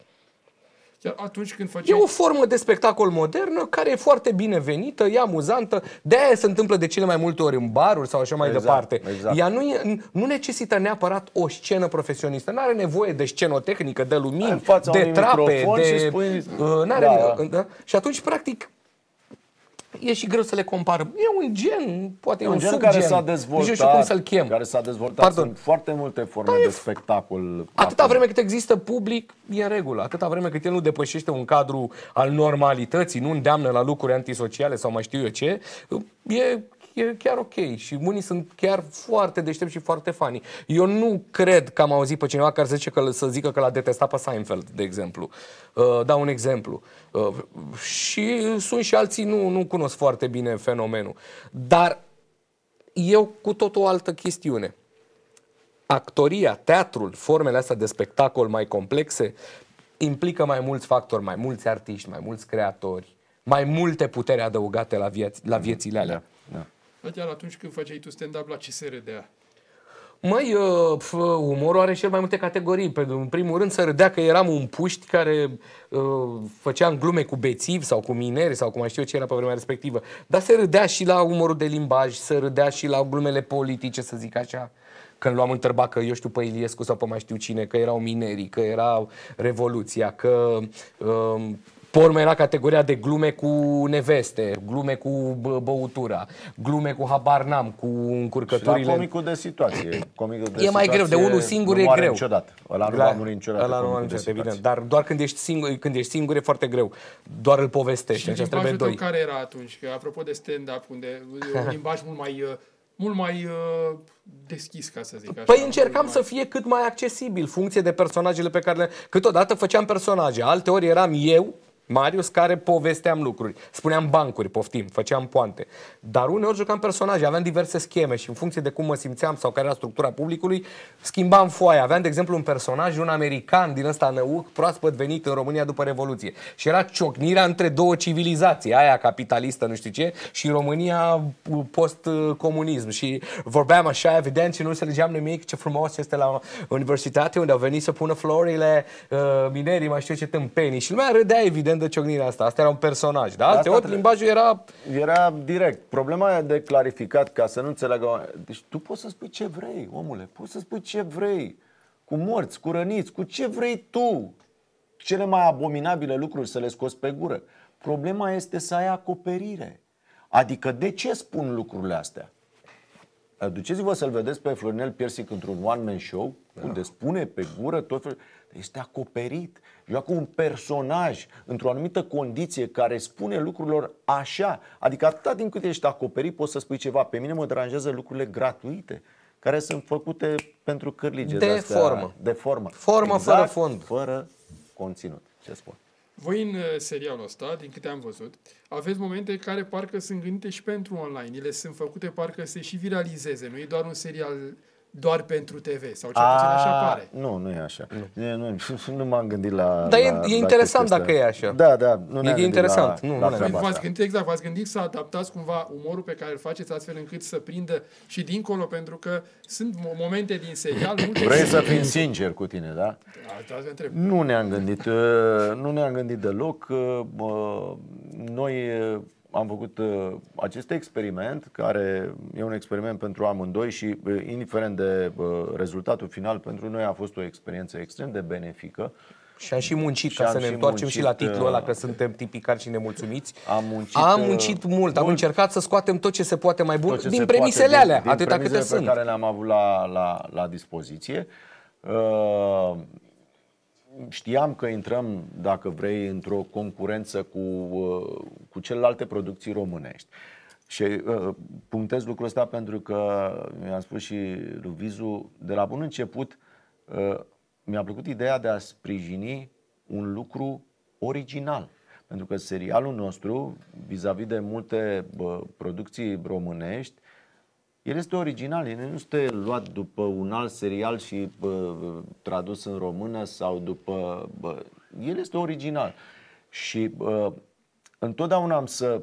atunci când făceai... E o formă de spectacol modernă care e foarte binevenită, e amuzantă, de aia se întâmplă de cele mai multe ori în baruri sau așa mai exact, departe. Exact. Ea nu, e, nu necesită neapărat o scenă profesionistă, nu are nevoie de scenotehnică, de lumini, de trape, de... Și, spui... uh, are da. Da. da? și atunci, practic, e și greu să le compar. E un gen, poate e un, un gen care s-a dezvoltat. Deci nu știu cum să-l chem. Care s-a dezvoltat. Pardon. Sunt foarte multe forme da, de spectacol. Atâta acum. vreme cât există public, e în regulă. Atâta vreme cât el nu depășește un cadru al normalității, nu îndeamnă la lucruri antisociale sau mai știu eu ce, e e chiar ok și unii sunt chiar foarte deștepți și foarte fani. Eu nu cred că am auzit pe cineva care să, zice că, să zică că l-a detestat pe Seinfeld, de exemplu. Uh, dau un exemplu. Uh, și sunt și alții, nu, nu cunosc foarte bine fenomenul. Dar eu cu tot o altă chestiune. Actoria, teatrul, formele astea de spectacol mai complexe implică mai mulți factori, mai mulți artiști, mai mulți creatori, mai multe puteri adăugate la, vieț- la mhm. viețile alea. Da, da. Păi chiar atunci când făceai tu stand-up, la ce se râdea? Măi, uh, umorul are cel mai multe categorii. În primul rând să râdea că eram un puști care uh, făceam glume cu bețivi sau cu mineri sau cum mai știu eu ce era pe vremea respectivă. Dar se râdea și la umorul de limbaj, se râdea și la glumele politice, să zic așa. Când luam întrebat că, eu știu, pe Iliescu sau pe mai știu cine, că erau minerii, că era Revoluția, că... Uh, pe urmă era categoria de glume cu neveste, glume cu bă- băutura, glume cu habar n-am, cu încurcăturile. Și la comicul de situație. Comicul de e mai situație greu, de unul singur e greu. niciodată. Ăla nu va muri niciodată. Ăla nu va niciodată, evident. Dar doar când ești, singur, când ești singur e foarte greu. Doar îl povestești. Și deci trebuie doi. care era atunci? Că, apropo de stand-up, unde e un limbaj mult mai uh, mult mai uh, deschis, ca să zic așa. Păi încercam mai... să fie cât mai accesibil, funcție de personajele pe care le... Câteodată făceam personaje, alteori eram eu Marius care povesteam lucruri, spuneam bancuri, poftim, făceam poante. Dar uneori jucam personaje, aveam diverse scheme și în funcție de cum mă simțeam sau care era structura publicului, schimbam foaia. Aveam, de exemplu, un personaj, un american din ăsta năuc, proaspăt venit în România după Revoluție. Și era ciocnirea între două civilizații, aia capitalistă, nu știu ce, și România post-comunism. Și vorbeam așa, evident, și nu înțelegeam nimic, ce frumos este la universitate, unde au venit să pună florile uh, minerii, mai știu ce tâmpenii. Și lumea râdea, evident, de ciocnirea asta. Asta era un personaj. Da? Asta ori limbajul era... Era direct. Problema e de clarificat ca să nu înțeleagă... Deci tu poți să spui ce vrei, omule. Poți să spui ce vrei. Cu morți, cu răniți, cu ce vrei tu. Cele mai abominabile lucruri să le scoți pe gură. Problema este să ai acoperire. Adică de ce spun lucrurile astea? Duceți-vă să-l vedeți pe Florinel Piersic într-un one-man show, da. unde spune pe gură tot felul este acoperit, joacă un personaj într-o anumită condiție care spune lucrurilor așa. Adică atâta din cât ești acoperit poți să spui ceva. Pe mine mă deranjează lucrurile gratuite care sunt făcute pentru cărlige. de, de formă. De formă. Formă exact, fără fond. Fără conținut. Ce spun? Voi în uh, serialul ăsta, din câte am văzut, aveți momente care parcă sunt gândite și pentru online. Ele sunt făcute parcă să și viralizeze. Nu e doar un serial doar pentru TV sau ce puțin așa pare. Nu, nu e așa. Nu, nu, nu m-am gândit la Dar la, e, la e interesant dacă e așa. Da, da. Nu e interesant. La, nu, la nu v-ați gândit, exact, v-ați gândit să adaptați cumva umorul pe care îl faceți astfel încât să prindă și dincolo, pentru că sunt momente din serial... Vrei să fim sincer cu tine, da, da, da nu ne-am gândit. Uh, nu ne-am gândit deloc. Uh, uh, noi am făcut uh, acest experiment, care e un experiment pentru amândoi și, uh, indiferent de uh, rezultatul final, pentru noi a fost o experiență extrem de benefică. Și am și muncit, și ca să ne întoarcem muncit, și la titlul ăla, uh, că suntem tipicari și nemulțumiți. Am muncit, am uh, muncit mult, mult, am încercat să scoatem tot ce se poate mai bun din premisele alea, din, din atâta câte sunt. care le-am avut la, la, la dispoziție. Uh, știam că intrăm, dacă vrei, într-o concurență cu, uh, cu celelalte producții românești. Și uh, punctez lucrul ăsta pentru că mi-a spus și Luvizu, de la bun început uh, mi-a plăcut ideea de a sprijini un lucru original. Pentru că serialul nostru, vis-a-vis de multe uh, producții românești, el este original, el nu este luat după un alt serial și bă, tradus în română sau după... Bă, el este original. Și bă, întotdeauna am să...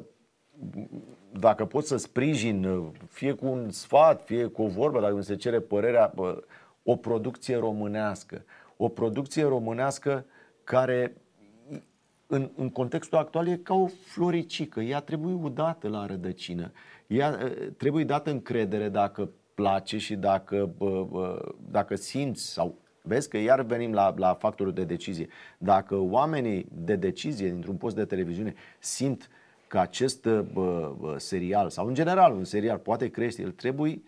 Dacă pot să sprijin, fie cu un sfat, fie cu o vorbă, dacă mi se cere părerea, bă, o producție românească. O producție românească care în, în contextul actual e ca o floricică, ea trebuie udată la rădăcină. Uh, ea ă, trebuie dată încredere dacă place și dacă, dacă simți sau Vezi că iar venim la, la factorul de decizie. Dacă oamenii de decizie dintr-un post de televiziune simt că acest bă, bă, serial sau în general un serial poate crește, el trebuie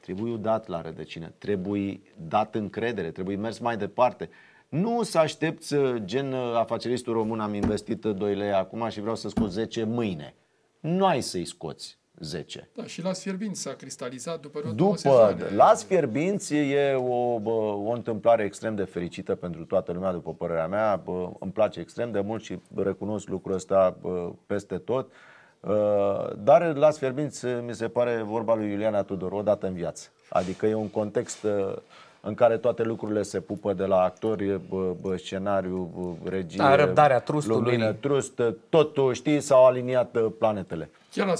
trebuie dat la rădăcină, trebuie dat încredere, trebuie mers mai departe. Nu să aștepți gen ă, afaceristul român, am investit 2 lei acum și vreau să scot 10 mâine nu ai să-i scoți 10. Da, și Las Fierbinți s-a cristalizat după vreo După, sezoane. Las Fierbinți e o, bă, o întâmplare extrem de fericită pentru toată lumea, după părerea mea. Bă, îmi place extrem de mult și recunosc lucrul ăsta bă, peste tot. Ă, dar Las Fierbinți mi se pare vorba lui Iuliana Tudor, o dată în viață. Adică e un context ă, în care toate lucrurile se pupă de la actori, scenariu, regie, da, răbdarea trustului. lumină, trust, totul, știi, s-au aliniat planetele. Chiar la,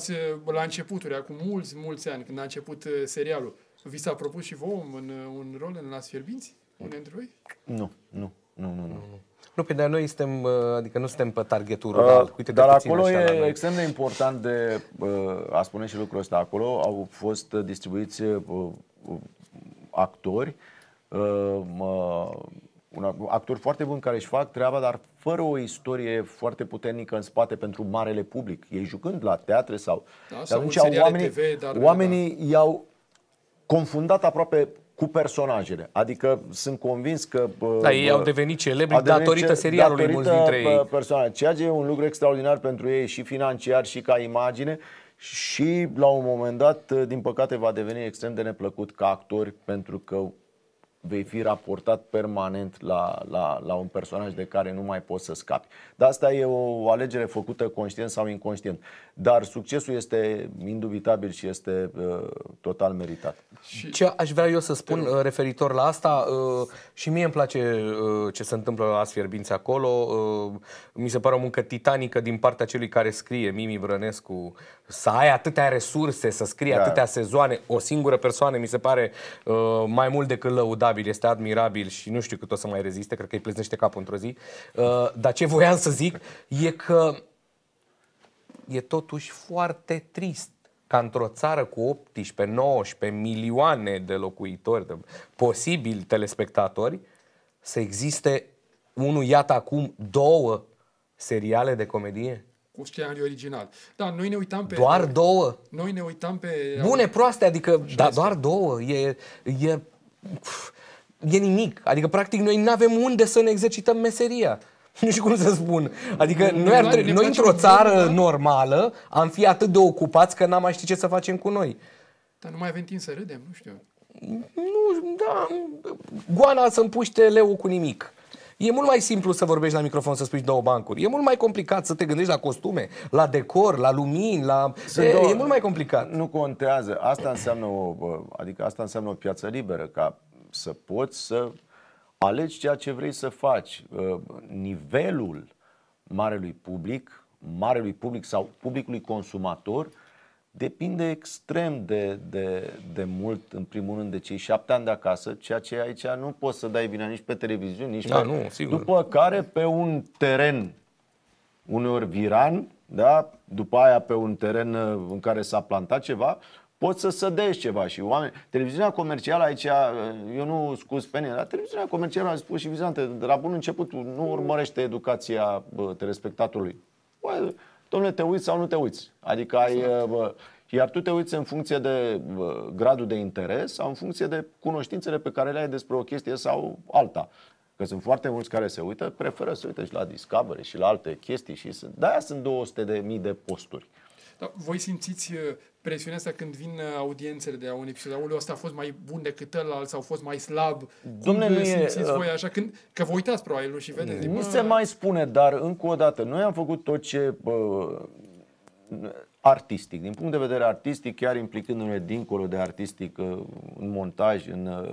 la începuturi, acum mulți, mulți ani, când a început uh, serialul, vi s-a propus și vouă un, un rol în Las Fierbinți? Un dintre Nu, nu, nu, nu, nu. Nu, pe de noi suntem, uh, adică nu suntem pe targetul uh, rural. Uite Dar acolo e extrem de important de a spune și lucrul ăsta. Acolo au fost distribuiți actori uh, Ehm, uh, un actor foarte bun care își fac treaba, dar fără o istorie foarte puternică în spate pentru marele public. Ei jucând la teatre sau... Da, sau atunci oamenii, TV, dar, oamenii da. i-au confundat aproape cu personajele. Adică sunt convins că... Da, ei au devenit celebri devenit datorită serialului datorită mulți dintre ei. Persoane, ceea ce e un lucru extraordinar pentru ei și financiar și ca imagine și la un moment dat, din păcate, va deveni extrem de neplăcut ca actori pentru că vei fi raportat permanent la, la, la un personaj de care nu mai poți să scapi. Dar asta e o alegere făcută conștient sau inconștient. Dar succesul este indubitabil și este uh, total meritat. Ce aș vrea eu să spun te... Uh, referitor la asta, uh, și mie îmi place uh, ce se întâmplă la Asfierbinți acolo, uh, mi se pare o muncă titanică din partea celui care scrie, Mimi Vrănescu, să ai atâtea resurse, să scrii da. atâtea sezoane, o singură persoană mi se pare uh, mai mult decât lăudabil, este admirabil și nu știu cât o să mai reziste, cred că îi pleznește capul într-o zi. Uh, dar ce voiam să zic e că e totuși foarte trist ca într-o țară cu 18-19 milioane de locuitori, de posibil telespectatori, să existe unul, iată acum, două seriale de comedie? Cu scenariu original. Da, noi ne uitam pe... Doar două? Noi ne uitam pe... Bune, proaste, adică, da, doar două. E, e, e nimic. Adică, practic, noi nu avem unde să ne exercităm meseria. nu știu cum să spun. Adică nu, noi, ar noi într-o țară da? normală am fi atât de ocupați că n-am mai ști ce să facem cu noi. Dar nu mai avem timp să râdem, nu știu. Nu, da, goana să împuște leu cu nimic. E mult mai simplu să vorbești la microfon să spui două bancuri. E mult mai complicat să te gândești la costume, la decor, la lumini, la... e, două, e mult mai complicat. Nu contează. Asta înseamnă o, adică asta înseamnă o piață liberă, ca să poți să Alegi ceea ce vrei să faci. Uh, nivelul marelui public, marelui public sau publicului consumator depinde extrem de, de, de mult, în primul rând, de cei șapte ani de acasă, ceea ce aici nu poți să dai vina nici pe televiziune, nici da, pe... Nu, sigur. După care, pe un teren uneori viran, da? după aia pe un teren uh, în care s-a plantat ceva, poți să sădești ceva și oameni... Televiziunea comercială aici, eh, eu nu scuz pe nimeni, dar televiziunea comercială a spus și Vizante, de la bun început nu urmărește educația telespectatorului. Bă, domnule, te uiți sau nu te uiți? Adică ai... Exact. Eh, bă, iar tu te uiți în funcție de bă, gradul de interes sau în funcție de cunoștințele pe care le ai despre o chestie sau alta. Că sunt foarte mulți care se uită, preferă să uite și la Discovery și la alte chestii. Și sunt, de-aia sunt 200 de mii de posturi. Dar voi simțiți eh, presiunea asta când vin uh, audiențele de la un episod, aoleu, ăsta a fost mai bun decât ăla, sau a fost mai slab. Domnule, nu simțiți e, uh, voi așa? Când, că vă uitați probabil nu și vedeți. Nu se mai spune, dar încă o dată, noi am făcut tot ce bă, artistic, din punct de vedere artistic, chiar implicându-ne dincolo de artistic uh, în montaj, în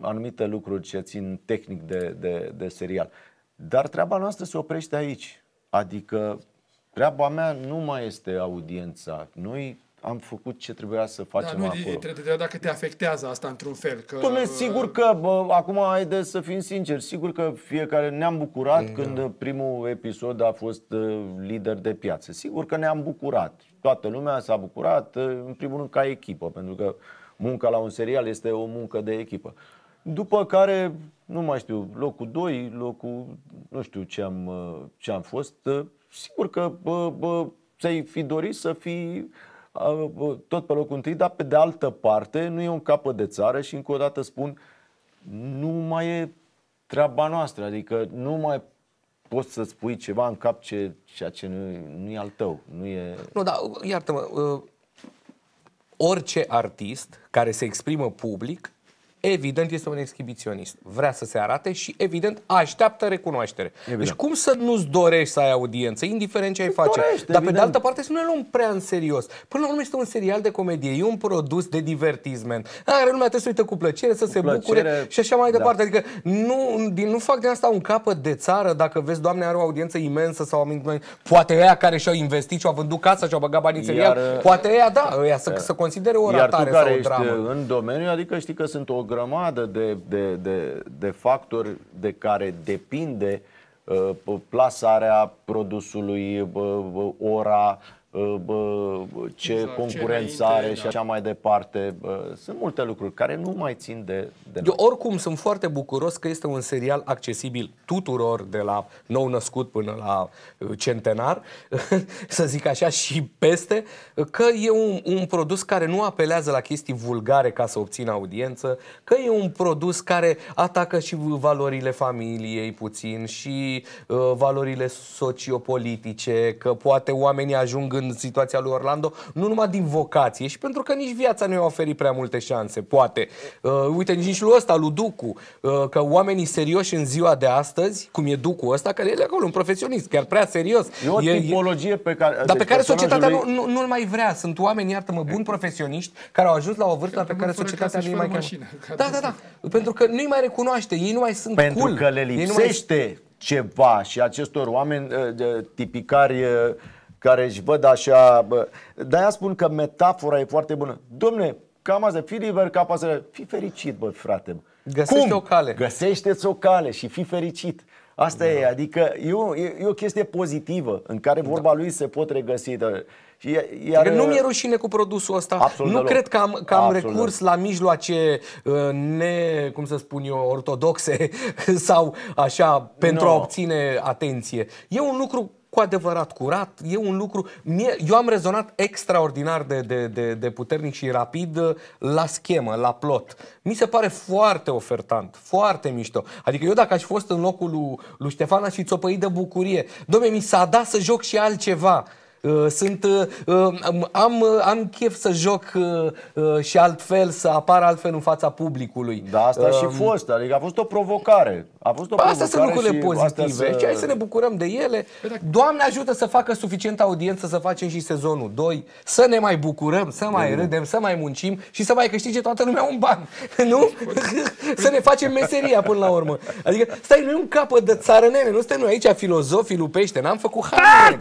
anumite lucruri ce țin tehnic de, de, de serial. Dar treaba noastră se oprește aici. Adică Treaba mea nu mai este audiența. Noi am făcut ce trebuia să da, facem da, nu, acolo. nu, dacă te afectează asta într-un fel. Că... Dom'le, sigur că, bă, acum haide să fim sinceri, sigur că fiecare ne-am bucurat Ei, da. când primul episod a fost uh, lider de piață. Sigur că ne-am bucurat. Toată lumea s-a bucurat, uh, în primul rând, ca echipă, pentru că munca la un serial este o muncă de echipă. După care, nu mai știu, locul 2, locul, nu știu ce am, uh, ce am fost, uh, sigur că bă, bă, ți-ai fi dorit să fii bă, tot pe locul întâi, dar pe de altă parte nu e un capăt de țară și încă o dată spun, nu mai e treaba noastră, adică nu mai poți să spui ceva în cap ce, ceea ce nu, nu e al tău. Nu, e... nu da, iartă-mă, ă, orice artist care se exprimă public evident este un exhibiționist. Vrea să se arate și evident așteaptă recunoaștere. Evident. Deci cum să nu-ți dorești să ai audiență, indiferent ce ai face? Dorești, Dar evident. pe de altă parte să nu ne luăm prea în serios. Până la urmă este un serial de comedie, e un produs de divertisment. Are lumea trebuie să uită cu plăcere, să cu se plăcere, bucure și așa mai da. departe. Da. Adică nu, din, nu fac de asta un capăt de țară dacă vezi, Doamne, are o audiență imensă sau am poate ea care și-au investit și-au vândut casa și-au băgat banii în serial, poate ea, da, ea să, să considere o ratare sau o dramă. în domeniu, adică știi că sunt o grămadă de, de, de, de factori de care depinde uh, plasarea produsului, uh, uh, ora, Uh, ce exact, concurență are și așa mai departe. Sunt multe lucruri care nu mai țin de, de Eu oricum sunt foarte bucuros că este un serial accesibil tuturor, de la nou născut până la uh, centenar, să zic așa, și peste, că e un, un produs care nu apelează la chestii vulgare ca să obțină audiență, că e un produs care atacă și valorile familiei puțin și uh, valorile sociopolitice, că poate oamenii ajung în în situația lui Orlando, nu numai din vocație și pentru că nici viața nu i-a oferit prea multe șanse, poate. Uh, uite, nici lui ăsta, lui Ducu, uh, că oamenii serioși în ziua de astăzi, cum e Ducu ăsta, care el e acolo, un profesionist, chiar prea serios. E o e, tipologie e... pe care... Dar deci pe care societatea lui... nu, nu, nu mai vrea. Sunt oameni, iartă-mă, buni profesioniști, care au ajuns la o vârstă pe care societatea nu mai mașină, Da, da, da. Pentru că nu-i mai recunoaște, ei nu mai sunt Pentru cool. că le lipsește ceva și acestor oameni uh, tipicari uh, care își văd așa... De-aia spun că metafora e foarte bună. Domne, cam asta, fii liber, ca pasăre. Fii fericit, bă, frate. Găsește Cum? o cale. găsește o cale și fii fericit. Asta da. e, adică e o, e, o chestie pozitivă în care da. vorba da. lui se pot regăsi. iar, adică nu mi-e rușine cu produsul ăsta. Absolut nu deloc. cred că am, că am recurs la mijloace uh, ne, cum să spun eu, ortodoxe sau așa pentru no. a obține atenție. E un lucru cu adevărat curat, e un lucru... Mie, eu am rezonat extraordinar de, de, de, de puternic și rapid uh, la schemă, la plot. Mi se pare foarte ofertant, foarte mișto. Adică eu dacă aș fost în locul lui, lui Ștefan aș fi țopăit de bucurie. Dom'le, mi s-a dat să joc și altceva. Uh, sunt, uh, um, am, uh, am chef să joc și altfel, să apar altfel în fața publicului. Da, asta um, și fost, adică a fost o provocare. A fost o provocare astea sunt lucrurile pozitive să... și hai să ne bucurăm de ele. Păi Doamne ajută să facă suficientă audiență să facem și sezonul 2, să ne mai bucurăm, să mai de râdem, să mai muncim și să mai câștige toată lumea un ban. Nu? să ne facem meseria până la urmă. Adică, stai, nu e un capăt de țară, nene, nu suntem noi aici filozofii lupește, n-am făcut haine.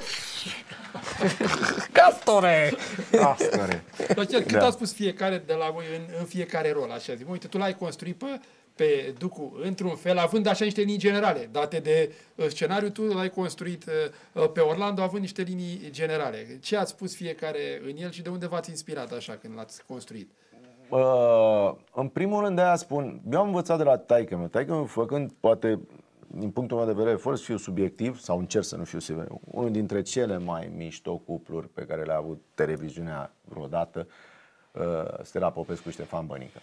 Castore! Castore. Dar cât da. a spus fiecare de la voi în, în fiecare rol, așa zic. Uite, tu l-ai construit pe, pe Ducu într-un fel, având așa niște linii generale date de uh, scenariu, tu l-ai construit uh, uh, pe Orlando având niște linii generale. Ce ați spus fiecare în el și de unde v-ați inspirat așa când l-ați construit? Uh, în primul rând de aia spun, eu am învățat de la taică mea taică meu făcând poate din punctul meu de vedere, fără să fiu subiectiv, sau încerc să nu fiu subiectiv, unul dintre cele mai mișto cupluri pe care le-a avut televiziunea vreodată, uh, Stela Popescu și Ștefan Bănică.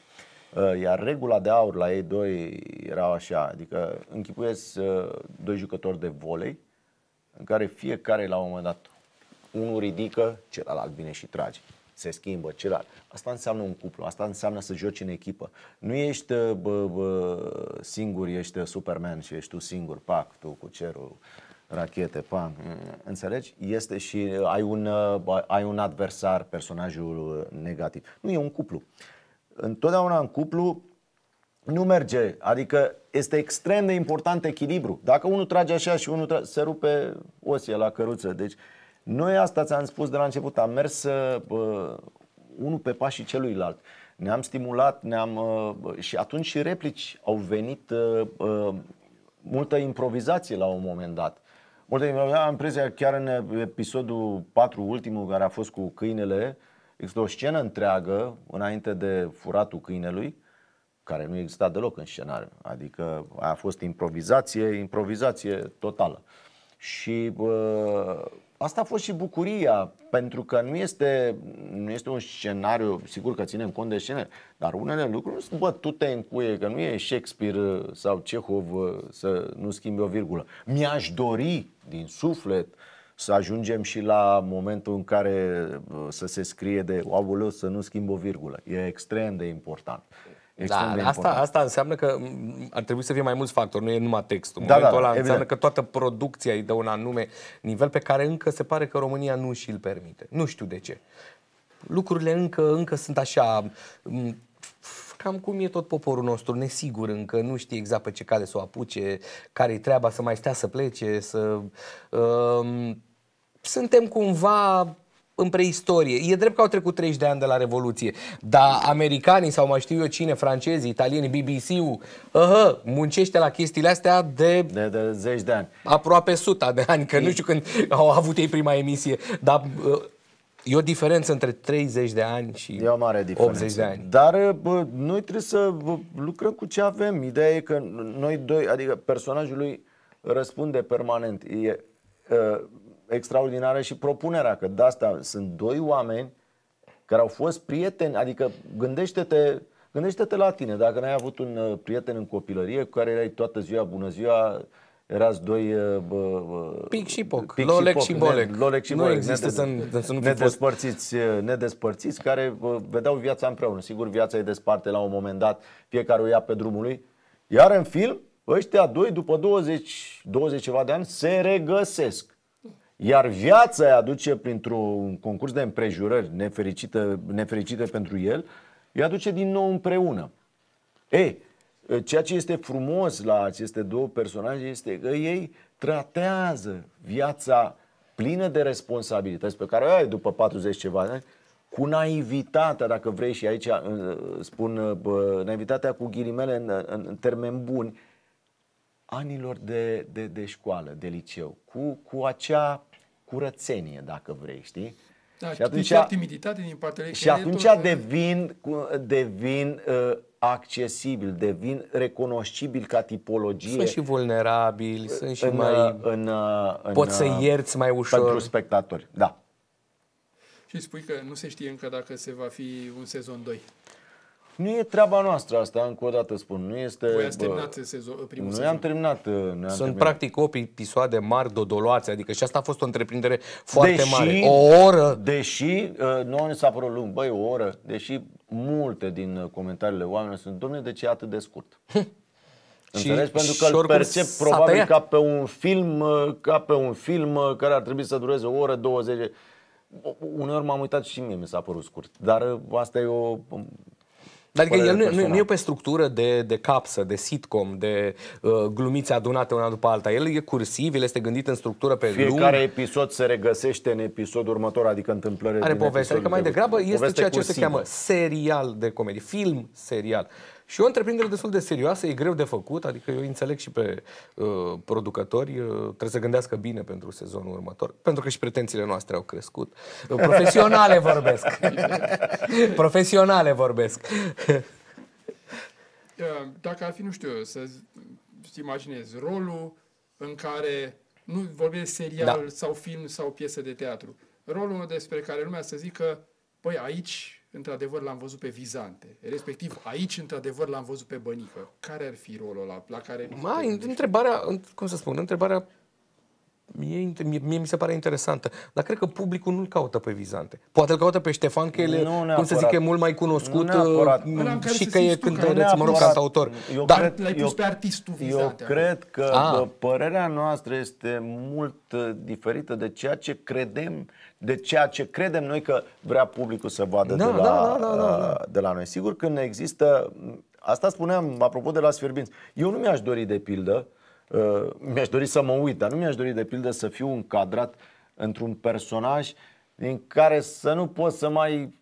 Uh, iar regula de aur la ei doi era așa, adică închipuiesc uh, doi jucători de volei, în care fiecare la un moment dat unul ridică, celălalt vine și trage se schimbă celălalt. Asta înseamnă un cuplu, asta înseamnă să joci în echipă. Nu ești uh, bă, bă, singur, ești uh, Superman și ești tu singur, pac, tu cu cerul, rachete, pam. Înțelegi? Este și uh, ai un, ai un adversar, personajul negativ. Nu e un cuplu. Întotdeauna în cuplu nu merge, adică este extrem de important echilibru. Dacă unul trage așa și unul trage, se rupe osie la căruță. Deci noi asta ți-am spus de la început, am mers uh, unul pe pașii celuilalt. Ne-am stimulat, ne-am uh, și atunci și replici au venit uh, uh, multă improvizație la un moment dat. Multă improvizație, am impresia chiar în episodul 4, ultimul care a fost cu câinele, există o scenă întreagă înainte de furatul câinelui, care nu exista deloc în scenariu. Adică a fost improvizație, improvizație totală. Și uh, Asta a fost și bucuria, pentru că nu este, nu este un scenariu, sigur că ținem cont de scenariu, dar unele lucruri nu sunt bătute în cuie, că nu e Shakespeare uh, sau Cehov uh, să nu schimbe o virgulă. Mi-aș dori din suflet să ajungem și la momentul în care uh, să se scrie de aoleu să nu schimbe o virgulă. E extrem de important. Da, Extrem da, asta, asta înseamnă că ar trebui să fie mai mulți factori, nu e numai textul. da, momentul da, ăla înseamnă că toată producția îi dă un anume nivel pe care încă se pare că România nu și-l permite. Nu știu de ce. Lucrurile încă, încă sunt așa, cam cum e tot poporul nostru, nesigur încă, nu știe exact pe ce cale să o apuce, care-i treaba, să mai stea să plece, să... Uh, suntem cumva în preistorie. E drept că au trecut 30 de ani de la Revoluție, dar americanii sau mai știu eu cine, francezii, italieni, BBC-ul, aha, uh-huh, muncește la chestiile astea de, de, de zeci de ani. Aproape suta de ani, că e. nu știu când au avut ei prima emisie, dar uh, E o diferență între 30 de ani și e o mare diferență. 80 de ani. Dar uh, bă, noi trebuie să lucrăm cu ce avem. Ideea e că noi doi, adică personajul lui răspunde permanent. E, uh, extraordinară și propunerea, că de asta sunt doi oameni care au fost prieteni, adică gândește-te, gândește-te la tine, dacă n-ai avut un uh, prieten în copilărie cu care erai toată ziua, bună ziua, erați doi... Uh, bă, bă, pic și poc, pic lolec și, poc, și bolec. Ne, lolec și nu bolec. există să, ne, să nu nedespărțiți, uh, nedespărțiți, care bă, vedeau viața împreună. Sigur, viața e desparte la un moment dat, fiecare o ia pe drumul lui. Iar în film, ăștia doi, după 20, 20 ceva de ani, se regăsesc. Iar viața îi aduce printr-un concurs de împrejurări nefericită, nefericite pentru el, îi aduce din nou împreună. E, ceea ce este frumos la aceste două personaje este că ei tratează viața plină de responsabilități pe care o ai după 40 ceva ani, cu naivitatea, dacă vrei, și aici uh, spun uh, bă, naivitatea cu ghilimele în, în termeni buni, anilor de, de, de școală, de liceu, cu, cu acea curățenie, dacă vrei, știi? Da, și atunci, deci timiditate din partea lui Și atunci tot... devin, devin uh, accesibil, devin recunoscibil ca tipologie. Sunt și vulnerabili, sunt și în, mai... În, uh, în, pot să uh, ierți mai ușor. Pentru spectatori, da. Și spui că nu se știe încă dacă se va fi un sezon 2. Nu e treaba noastră asta, încă o dată spun. Nu este... Voi ați terminat sezon, primul noi sezon. am terminat. Ne-am Sunt terminat. practic 8 episoade mari dodoloațe, adică și asta a fost o întreprindere foarte deși, mare. O oră... Deși, nu ă, ne s-a părut lung, băi, o oră, deși multe din uh, comentariile oamenilor sunt, domne, de ce e atât de scurt? Înțelegi? Pentru că îl percep probabil ca pe un film, uh, ca pe un film uh, care ar trebui să dureze o oră, 20. Uneori m-am uitat și mie, mi s-a părut scurt. Dar asta e o dar adică el nu, nu, nu e pe structură de, de capsă, de sitcom, de uh, glumițe adunate una după alta. El e cursiv, el este gândit în structură pe Fiecare Fiecare episod se regăsește în episodul următor, adică întâmplările Are poveste, adică mai degrabă este ceea ce cursivă. se cheamă serial de comedie, film serial. Și o întreprindere destul de serioasă, e greu de făcut, adică eu înțeleg și pe uh, producători, uh, trebuie să gândească bine pentru sezonul următor, pentru că și pretențiile noastre au crescut. Uh, profesionale vorbesc. profesionale vorbesc. Uh, dacă ar fi, nu știu, să-ți imaginezi rolul în care, nu vorbesc serial da. sau film sau piesă de teatru, rolul despre care lumea să zică, păi aici într-adevăr l-am văzut pe Vizante, respectiv aici, într-adevăr, l-am văzut pe Bănică. Care ar fi rolul ăla? La care Mai, întrebarea, cum să spun, întrebarea Mie, mie mi se pare interesantă, dar cred că publicul nu-l caută pe Vizante. Poate l caută pe Ștefan, că el, cum să zic, e mult mai cunoscut nu mm, și că e cântăreț, mă rog, autor. Eu dar cred, l-ai pus eu, pe artistul Vizante. Eu cred că A. Ah. părerea noastră este mult uh, diferită de ceea ce credem de ceea ce credem noi că vrea publicul să vadă da, de, da, la, da, da, da, da. de la noi. Sigur, când există, asta spuneam apropo de la Sfierbinți, eu nu mi-aș dori de pildă, uh, mi-aș dori să mă uit, dar nu mi-aș dori de pildă să fiu încadrat într-un personaj din care să nu pot să mai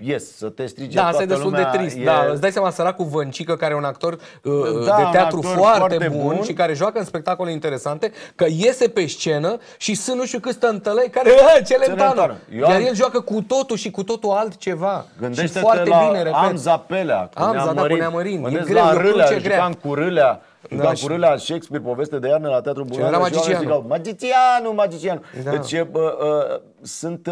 ies, să te strige Da, asta e destul de trist. E... Da, îți dai seama, săracul Văncică, care e un actor uh, da, de teatru actor foarte, foarte bun, bun și care joacă în spectacole interesante, că iese pe scenă și sunt nu știu câți tântălei care, păi, ce lentană! Iar el joacă cu totul și cu totul altceva. Gândește-te foarte la bine, repet. Amza Pelea, cu Amza, Da, cu neamărin. Mă greu la Râlea, jucam cu Râlea. Da, cu râlea Shakespeare, poveste de iarnă la Teatrul Bună. Era magicianul. Magicianul, magicianul. Da. Deci sunt...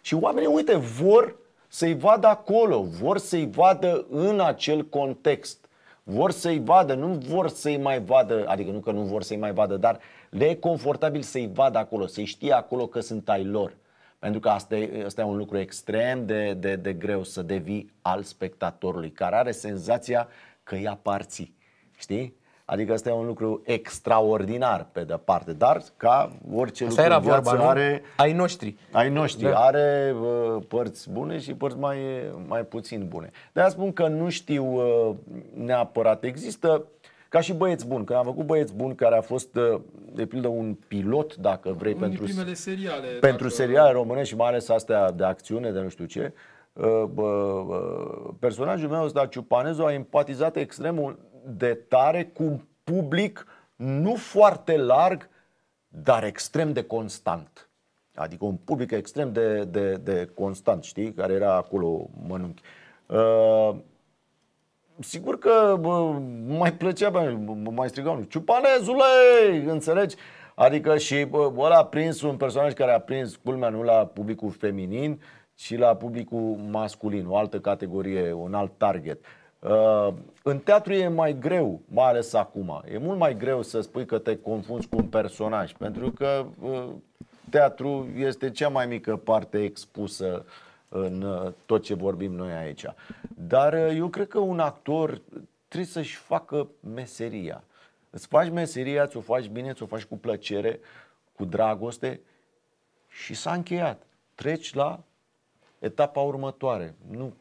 și oamenii, uite, vor să-i vadă acolo, vor să-i vadă în acel context, vor să-i vadă, nu vor să-i mai vadă, adică nu că nu vor să-i mai vadă, dar le e confortabil să-i vadă acolo, să-i știe acolo că sunt ai lor. Pentru că asta e, asta e un lucru extrem de, de, de greu să devii al spectatorului, care are senzația că îi aparții. Știi? Adică asta e un lucru extraordinar pe de parte, dar ca orice asta lucru era viață, nu? are... Ai noștri. Ai noștri. Da. Are uh, părți bune și părți mai, mai puțin bune. De-aia spun că nu știu uh, neapărat. Există ca și băieți buni, că am făcut băieți buni care a fost, ă, de pildă, un pilot, dacă vrei, Unii pentru, primele seriale, pentru dacă... seriale române și mai ales astea de acțiune, de nu știu ce, uh, uh, personajul meu ăsta, Ciupanezu, a empatizat extremul de tare, cu un public nu foarte larg, dar extrem de constant. Adică un public extrem de, de, de constant, știi, care era acolo mănunchi. Uh, sigur că bă, mai plăcea, bă, mai strigau, ciupanezule, înțelegi? Adică și bă, ăla a prins un personaj care a prins culmea nu la publicul feminin, ci la publicul masculin, o altă categorie, un alt target. Uh, Uh, în teatru e mai greu, mai ales acum. E mult mai greu să spui că te confunzi cu un personaj, pentru că uh, teatru este cea mai mică parte expusă în uh, tot ce vorbim noi aici. Dar eu cred că un actor trebuie să-și facă meseria. Îți faci meseria, ți-o faci bine, ți-o faci cu plăcere, cu dragoste și s-a încheiat. Treci la etapa următoare. Nu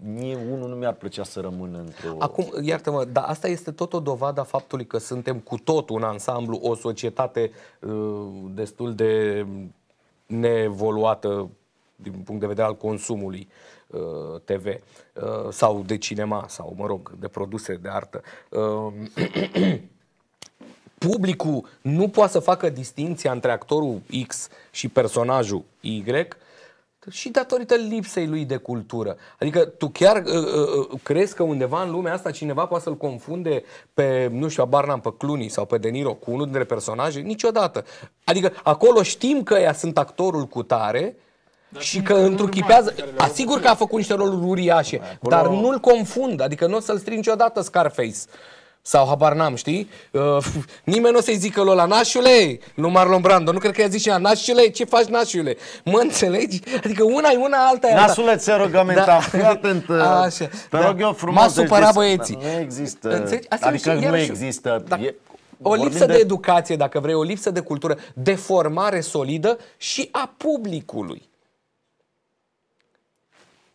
mie unul nu mi-ar plăcea să rămân într-o... Acum, iartă-mă, dar asta este tot o dovadă a faptului că suntem cu tot un ansamblu, o societate uh, destul de neevoluată din punct de vedere al consumului uh, TV uh, sau de cinema sau, mă rog, de produse de artă. Uh, publicul nu poate să facă distinția între actorul X și personajul Y și datorită lipsei lui de cultură. Adică tu chiar uh, uh, uh, crezi că undeva în lumea asta cineva poate să-l confunde pe, nu știu, abar pe Cluni sau pe De Niro cu unul dintre personaje? Niciodată. Adică acolo știm că ea sunt actorul cu tare, dar și că întruchipează, asigur că a făcut niște roluri uriașe, acolo... dar nu-l confund, adică nu o să-l strigi niciodată Scarface sau habar n-am, știi? Uh, nimeni nu o să-i zică lui la nașule, lui Marlon Brando. Nu cred că i-a zis și ea, nașule, ce faci nașule? Mă înțelegi? Adică una e una, alta e alta. ți rog amenta, da. fii atent. Uh, Așa. Te rog da. eu frumos. M-a supărat deci băieții. Da, nu există. Înțelegi? Asta adică nu există. Da. E... O lipsă de... de educație, dacă vrei, o lipsă de cultură, de formare solidă și a publicului.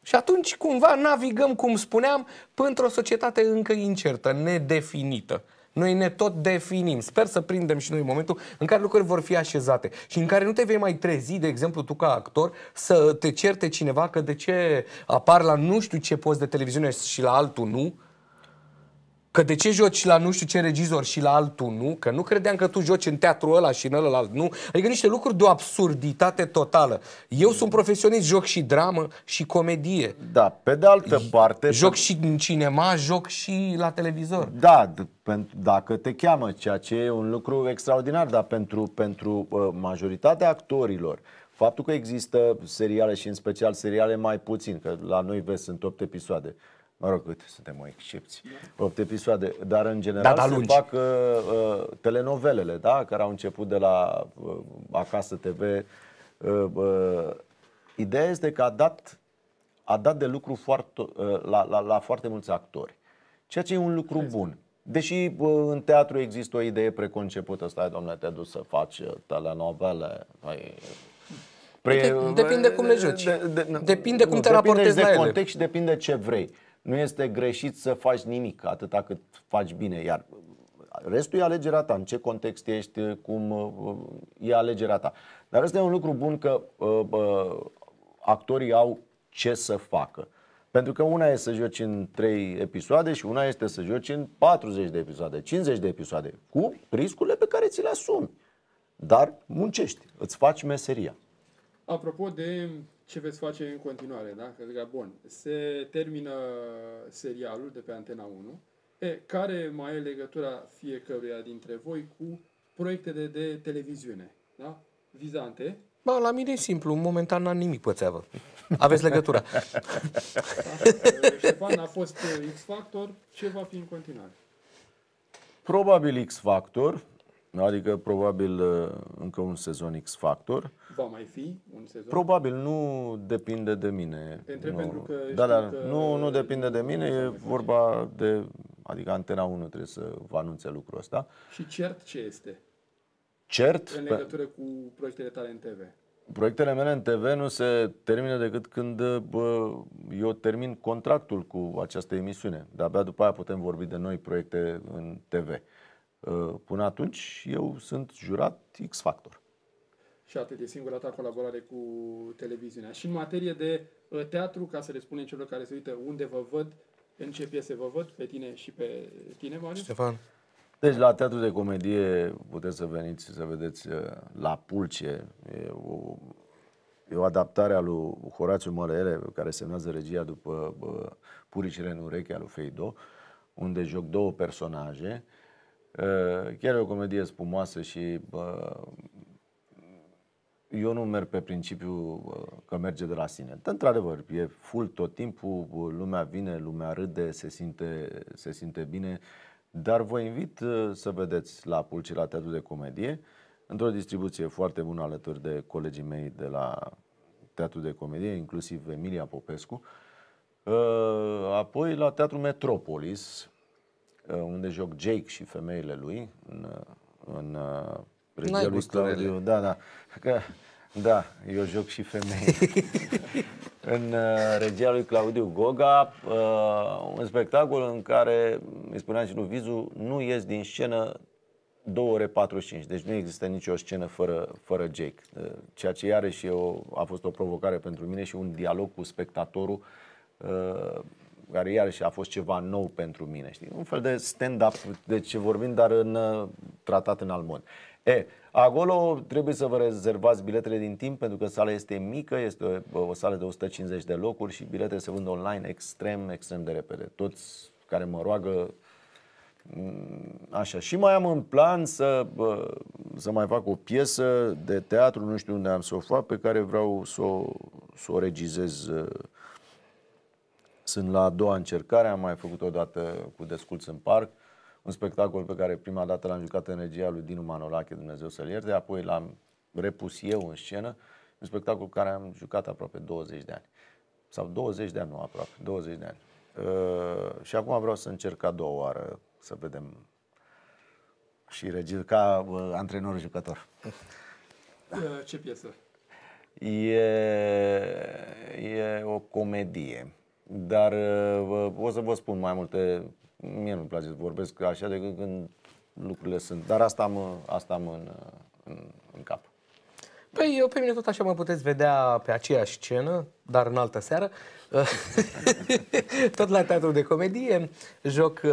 Și atunci, cumva, navigăm, cum spuneam, pentru o societate încă incertă, nedefinită. Noi ne tot definim. Sper să prindem și noi momentul în care lucrurile vor fi așezate și în care nu te vei mai trezi, de exemplu, tu ca actor, să te certe cineva că de ce apar la nu știu ce post de televiziune și la altul nu, Că de ce joci la nu știu ce regizor și la altul nu? Că nu credeam că tu joci în teatru ăla și în ălălalt nu. Adică niște lucruri de o absurditate totală. Eu sunt profesionist, joc și dramă și comedie. Da, pe de altă parte... Joc pe... și în cinema, joc și la televizor. Da, dacă te cheamă, ceea ce e un lucru extraordinar, dar pentru, pentru uh, majoritatea actorilor, faptul că există seriale și în special seriale mai puțin, că la noi vezi sunt 8 episoade, Mă rog, uite, suntem o excepție. 8 episoade, dar în general da, da, lungi. se fac uh, uh, telenovelele, da? Care au început de la uh, Acasă TV. Uh, uh, ideea este că a dat, a dat de lucru foarte, uh, la, la, la foarte mulți actori. Ceea ce e un lucru Crezi. Exact. bun. Deși uh, în teatru există o idee preconcepută, stai, domnule, te duci să faci uh, telenovele. Păi... Pre... Depinde cum le joci. De, de, depinde cum te raportezi de la ele. Depinde de context și depinde ce vrei nu este greșit să faci nimic atâta cât faci bine. Iar restul e alegerea ta, în ce context ești, cum e alegerea ta. Dar este e un lucru bun că uh, actorii au ce să facă. Pentru că una e să joci în 3 episoade și una este să joci în 40 de episoade, 50 de episoade, cu riscurile pe care ți le asumi. Dar muncești, îți faci meseria. Apropo de ce veți face în continuare, da? Că, bun, se termină serialul de pe Antena 1. E, care mai e legătura fiecăruia dintre voi cu proiectele de televiziune, da? Vizante. Ba, la mine e simplu, momentan n-am nimic țeavă. Aveți legătura. da? Ștefan a fost X-Factor, ce va fi în continuare? Probabil X-Factor, Adică, probabil, uh, încă un sezon X-Factor. Va mai fi un sezon? Probabil, nu depinde de mine. Te întreb nu. pentru că da, da, că... Nu, nu depinde de mine, e vorba de... Adică Antena 1 trebuie să vă anunțe lucrul ăsta. Și cert ce este? Cert? În legătură cu proiectele tale în TV. Proiectele mele în TV nu se termină decât când uh, bă, eu termin contractul cu această emisiune. De-abia după aia putem vorbi de noi proiecte în TV. Uh, până atunci, eu sunt jurat X-Factor. Și atât, e singura ta colaborare cu televiziunea. Și în materie de uh, teatru, ca să le spunem celor care se uită unde vă văd, în ce piese vă văd, pe tine și pe tine, Marius? Ștefan. Deci la teatru de comedie puteți să veniți să vedeți uh, La Pulce. E o, e o adaptare a lui Horațiu Mălele, care semnează regia după purici în ureche a lui Feido, unde joc două personaje. Uh, Uh, chiar e o comedie spumoasă și uh, eu nu merg pe principiu uh, că merge de la sine. Într-adevăr, e full tot timpul, lumea vine, lumea râde, se simte, se simte bine, dar vă invit să vedeți la Pulci la Teatru de Comedie, într-o distribuție foarte bună alături de colegii mei de la Teatru de Comedie, inclusiv Emilia Popescu, apoi la Teatru Metropolis, Uh, unde joc Jake și femeile lui, în, uh, în uh, regia lui Claudiu. Da, da. Că, da, eu joc și femei. în regia lui Claudiu Goga, un spectacol în care, îi spuneam și lui Vizu, nu ies din scenă 2 ore 45, deci nu există nicio scenă fără, fără Jake. Ceea ce iarăși eu, a fost o provocare pentru mine și un dialog cu spectatorul care iarăși a fost ceva nou pentru mine, știi? Un fel de stand-up de ce vorbim, dar în, uh, tratat în mod. E, acolo trebuie să vă rezervați biletele din timp pentru că sala este mică, este o, o sală de 150 de locuri și biletele se vând online extrem, extrem de repede. Toți care mă roagă mm, Așa, și mai am în plan să, să mai fac o piesă de teatru, nu știu unde am să o fac, pe care vreau să o, să o regizez uh, sunt la a doua încercare, am mai făcut o dată cu Desculț în parc, un spectacol pe care prima dată l-am jucat energia lui Dinu Manolache, Dumnezeu să-l ierte, apoi l-am repus eu în scenă, un spectacol care am jucat aproape 20 de ani. Sau 20 de ani, nu aproape, 20 de ani. Uh, și acum vreau să încerc a doua oară să vedem și regizor, ca uh, antrenor jucător. Uh, ce piesă? E, e o comedie dar uh, o să vă spun mai multe. Mie nu-mi place să vorbesc așa decât când lucrurile sunt. Dar asta am, asta am în, în, în cap. Păi eu pe mine tot așa mă puteți vedea pe aceeași scenă, dar în altă seară, tot la teatru de comedie, joc uh,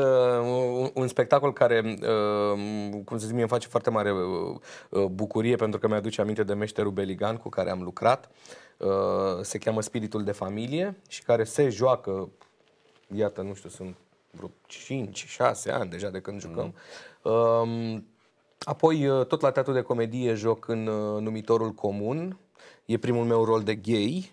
un, un spectacol care, uh, cum să zic, mie îmi face foarte mare uh, uh bucurie pentru că mi-aduce aminte de meșterul Beligan cu care am lucrat. Uh, Uh, se cheamă Spiritul de Familie și care se joacă, iată, nu știu, sunt vreo 5-6 ani deja de când mhm. jucăm. Mm. Apoi, uh, tot la teatru de comedie joc în uh, Numitorul Comun, e primul meu rol de gay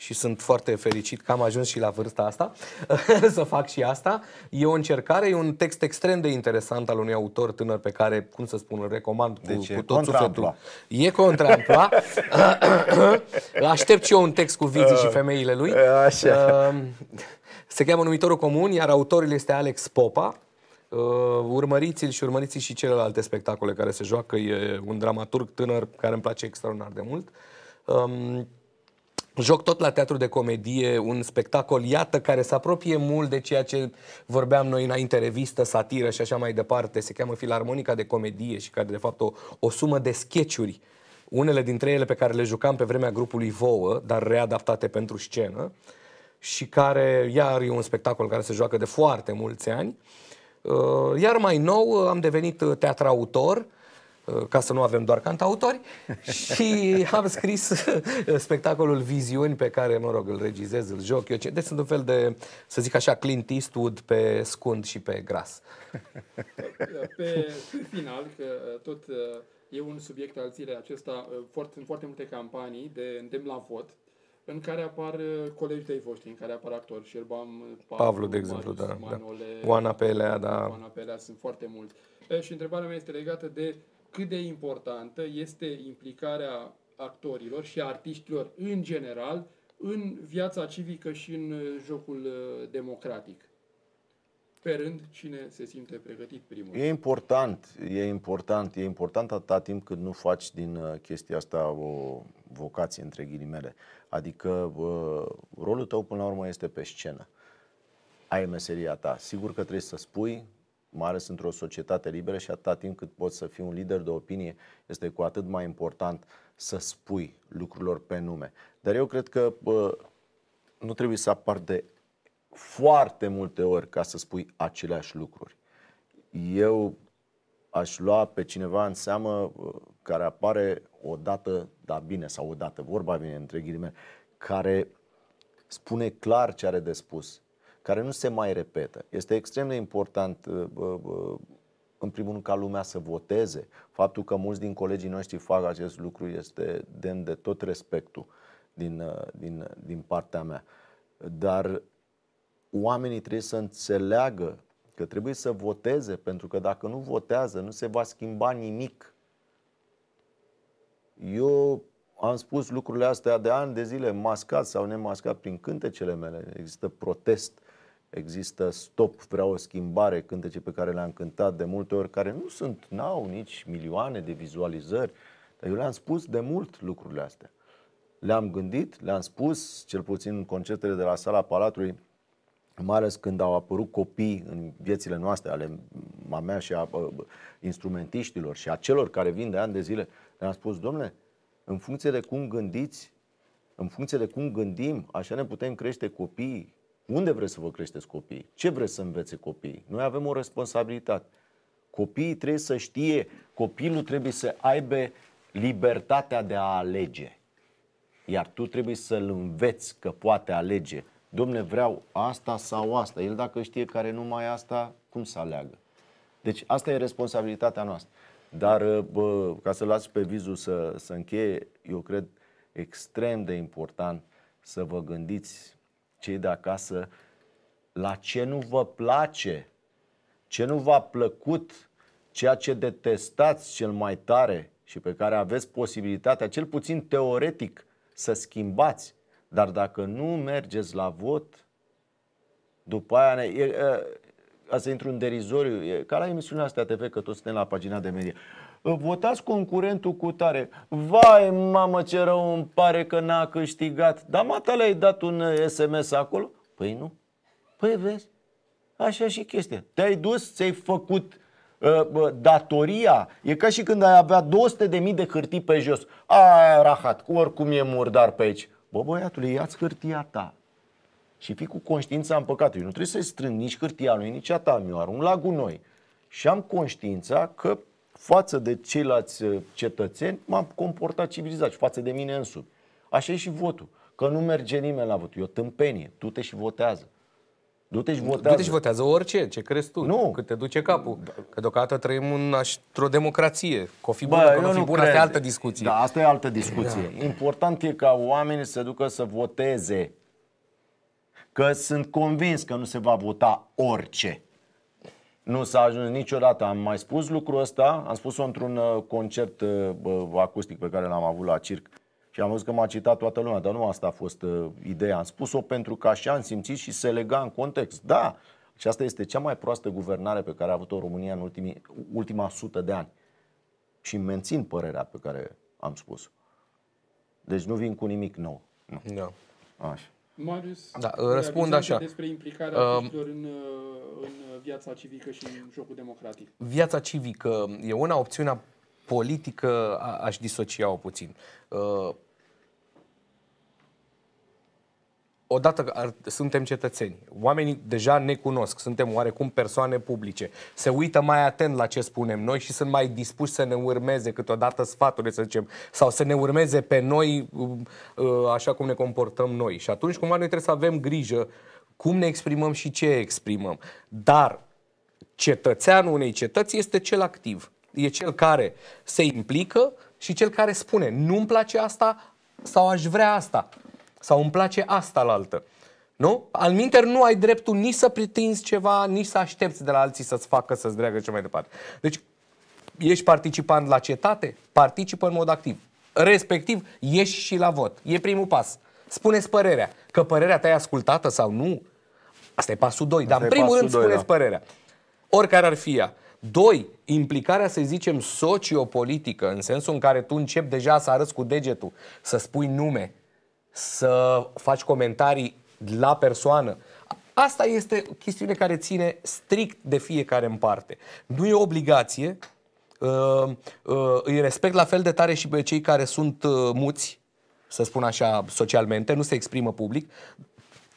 și sunt foarte fericit că am ajuns și la vârsta asta să fac și asta. E o încercare, e un text extrem de interesant al unui autor tânăr pe care, cum să spun, îl recomand cu, deci cu tot sufletul. Ampla. E contrampla. Aștept și eu un text cu vizii uh, și femeile lui. Așa. Uh, se cheamă Numitorul Comun, iar autorul este Alex Popa. Uh, urmăriți-l și urmăriți și celelalte spectacole care se joacă. E un dramaturg tânăr care îmi place extraordinar de mult. Um, Joc tot la teatru de comedie un spectacol, iată, care se apropie mult de ceea ce vorbeam noi înainte, revistă, satiră și așa mai departe. Se cheamă Filarmonica de Comedie și care, de fapt, o, o sumă de sketchuri unele dintre ele pe care le jucam pe vremea grupului Vouă, dar readaptate pentru scenă, și care, iar, e un spectacol care se joacă de foarte mulți ani. Uh, iar mai nou am devenit uh, teatrautor, Uh, ca să nu avem doar cantautori, și am scris uh, spectacolul Viziuni pe care, mă rog, îl regizez, îl joc eu. Deci sunt un fel de, să zic așa, Clint Eastwood pe scund și pe gras. Pe final, că uh, tot e un subiect al zilei acesta, foarte, foarte multe campanii de îndemn la vot, în care apar colegii tăi voștri, în care apar actori, Șerbam, Pavlu, Pavlu de exemplu, Marius, da, da, Manole, da. Oana Pelea, da. Oana Pelea, sunt foarte mulți. Și întrebarea mea este legată de cât de importantă este implicarea actorilor și artiștilor în general în viața civică și în uh, jocul uh, democratic. Pe rând, cine se simte pregătit primul? E important, e important, e important atâta timp cât nu faci din uh, chestia asta o vocație între ghilimele. Adică rolul tău până la urmă este pe scenă. Ai meseria ta. Sigur că trebuie să spui, mai ales într-o societate liberă și atâta timp cât poți să fii un lider de opinie, este cu atât mai important să spui lucrurilor pe nume. Dar eu cred că bă, nu trebuie să apar de foarte multe ori ca să spui aceleași lucruri. Eu aș lua pe cineva în seamă care apare o dată, da bine, sau o dată, vorba bine, între ghilimele, care spune clar ce are de spus, care nu se mai repetă. Este extrem de important, uh, uh, în primul rând, ca lumea să voteze. Faptul că mulți din colegii noștri fac acest lucru este demn de tot respectul din, uh, din, din partea mea. Dar oamenii trebuie să înțeleagă că trebuie să voteze, pentru că dacă nu votează, nu se va schimba nimic. Eu am spus lucrurile astea de ani de zile, mascat sau nemascat prin cântecele mele. Există protest există stop, vreau o schimbare, cântece pe care le-am cântat de multe ori, care nu sunt, n-au nici milioane de vizualizări, dar eu le-am spus de mult lucrurile astea. Le-am gândit, le-am spus, cel puțin în concertele de la sala Palatului, mai ales când au apărut copii în viețile noastre, ale mamea și a instrumentiștilor și a celor care vin de ani de zile, le-am spus, domnule, în funcție de cum gândiți, în funcție de cum gândim, așa ne putem crește copiii, unde vreți să vă creșteți copiii? Ce vreți să învețe copiii? Noi avem o responsabilitate. Copiii trebuie să știe, copilul trebuie să aibă libertatea de a alege. Iar tu trebuie să-l înveți că poate alege. Domne, vreau asta sau asta. El dacă știe care mai asta, cum să aleagă? Deci asta e responsabilitatea noastră. Dar uh, bă, ca să lați pe vizul să, să încheie, eu cred extrem de important să vă gândiți cei de acasă, la ce nu vă place, ce nu v-a plăcut, ceea ce detestați cel mai tare și pe care aveți posibilitatea, cel puțin teoretic, să schimbați. Dar dacă nu mergeți la vot, după aia ne, e, e, a să intru în derizoriu, e ca la emisiunea asta TV, că toți suntem la pagina de medie votați concurentul cu tare. Vai, mamă, ce rău îmi pare că n-a câștigat. Dar mata le-ai dat un SMS uh, acolo? Păi nu. Păi vezi, așa și chestia. Te-ai dus, ți-ai făcut uh, datoria. E ca și când ai avea 200.000 de, de hârtii pe jos. A, rahat, oricum e murdar pe aici. Bă, băiatule, ia-ți hârtia ta și fii cu conștiința în păcat. Eu nu trebuie să strâng nici hârtia lui, nici a ta, mi-o arunc la gunoi. Și am conștiința că față de ceilalți uh, cetățeni m-am comportat civilizat și față de mine însumi. Așa e și votul. Că nu merge nimeni la vot. E o tâmpenie. Du-te și votează. Du-te și votează. Du-te și votează orice, ce crezi tu, nu. cât te duce capul. Da. Că deocamdată trăim în, într-o democrație. Că o fi bună, Bă, că nu fi bună, asta e altă discuție. Da, asta e altă discuție. Da. Important e ca oamenii să ducă să voteze. Că sunt convins că nu se va vota orice. Nu s-a ajuns niciodată. Am mai spus lucrul ăsta, am spus-o într-un uh, concert uh, acustic pe care l-am avut la circ și am văzut că m-a citat toată lumea, dar nu asta a fost uh, ideea. Am spus-o pentru că așa am simțit și se lega în context. Da, și asta este cea mai proastă guvernare pe care a avut-o România în ultimii, ultima sută de ani. Și mențin părerea pe care am spus. Deci nu vin cu nimic nou. Nu. Da. Așa. Marius, da, răspund așa. Despre implicarea uh, în, ă, în viața civică și în jocul democratic. Viața civică e una, opțiunea politică aș disocia-o puțin. Uh, odată ar, suntem cetățeni, oamenii deja ne cunosc, suntem oarecum persoane publice, se uită mai atent la ce spunem noi și sunt mai dispuși să ne urmeze câteodată sfaturile, să zicem, sau să ne urmeze pe noi uh, uh, așa cum ne comportăm noi. Și atunci cumva noi trebuie să avem grijă cum ne exprimăm și ce exprimăm. Dar cetățeanul unei cetăți este cel activ, e cel care se implică și cel care spune nu-mi place asta sau aș vrea asta sau îmi place asta la altă. Nu? Al minter nu ai dreptul nici să pretinzi ceva, nici să aștepți de la alții să-ți facă, să-ți dreagă ce mai departe. Deci, ești participant la cetate? Participă în mod activ. Respectiv, ieși și la vot. E primul pas. Spuneți părerea. Că părerea ta e ascultată sau nu, asta e pasul 2. Dar în primul rând 2, spuneți da. părerea. Oricare ar fi ea. Doi, implicarea, să zicem, sociopolitică, în sensul în care tu începi deja să arăți cu degetul, să spui nume, să faci comentarii la persoană. Asta este o chestiune care ține strict de fiecare în parte. Nu e obligație, uh, uh, îi respect la fel de tare și pe cei care sunt uh, muți, să spun așa, socialmente, nu se exprimă public,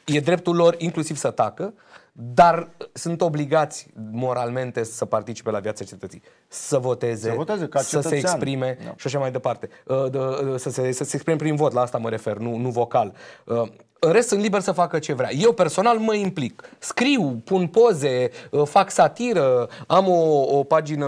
e dreptul lor inclusiv să tacă, dar sunt obligați moralmente să participe la viața cetății, să voteze, să, voteze ca să se exprime da. și așa mai departe, ă, ă, să se, să se exprime prin vot, la asta mă refer, nu, nu vocal. Ă, în rest, sunt liber să facă ce vrea. Eu personal mă implic. Scriu, pun poze, fac satiră, am o, o pagină,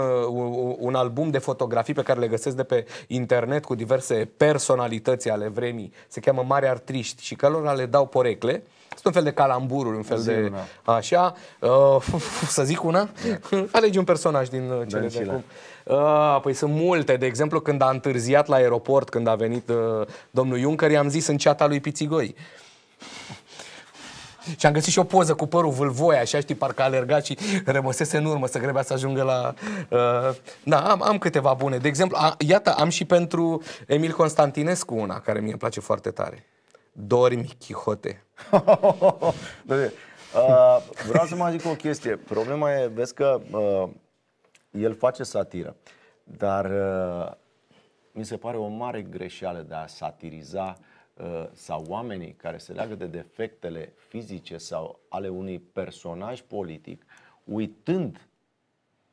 un album de fotografii pe care le găsesc de pe internet cu diverse personalități ale vremii. Se cheamă Mari Artriști și călora le dau porecle sunt un fel de calambururi, un fel Zi de una. așa. Uh, să zic una? Da. Alegi un personaj din uh, cele da, de acum. Uh, păi sunt multe. De exemplu, când a întârziat la aeroport, când a venit uh, domnul Juncker, i-am zis în ceata lui Pițigoi. Și am găsit și o poză cu părul vâlvoi, așa, știi, parcă a alergat și rămăsese în urmă, să grebea să ajungă la... Uh, da, am, am câteva bune. De exemplu, a, iată, am și pentru Emil Constantinescu una, care mie îmi place foarte tare dormi, Chihote. uh, vreau să mai zic o chestie. Problema e, vezi că uh, el face satiră, dar uh, mi se pare o mare greșeală de a satiriza uh, sau oamenii care se leagă de defectele fizice sau ale unui personaj politic, uitând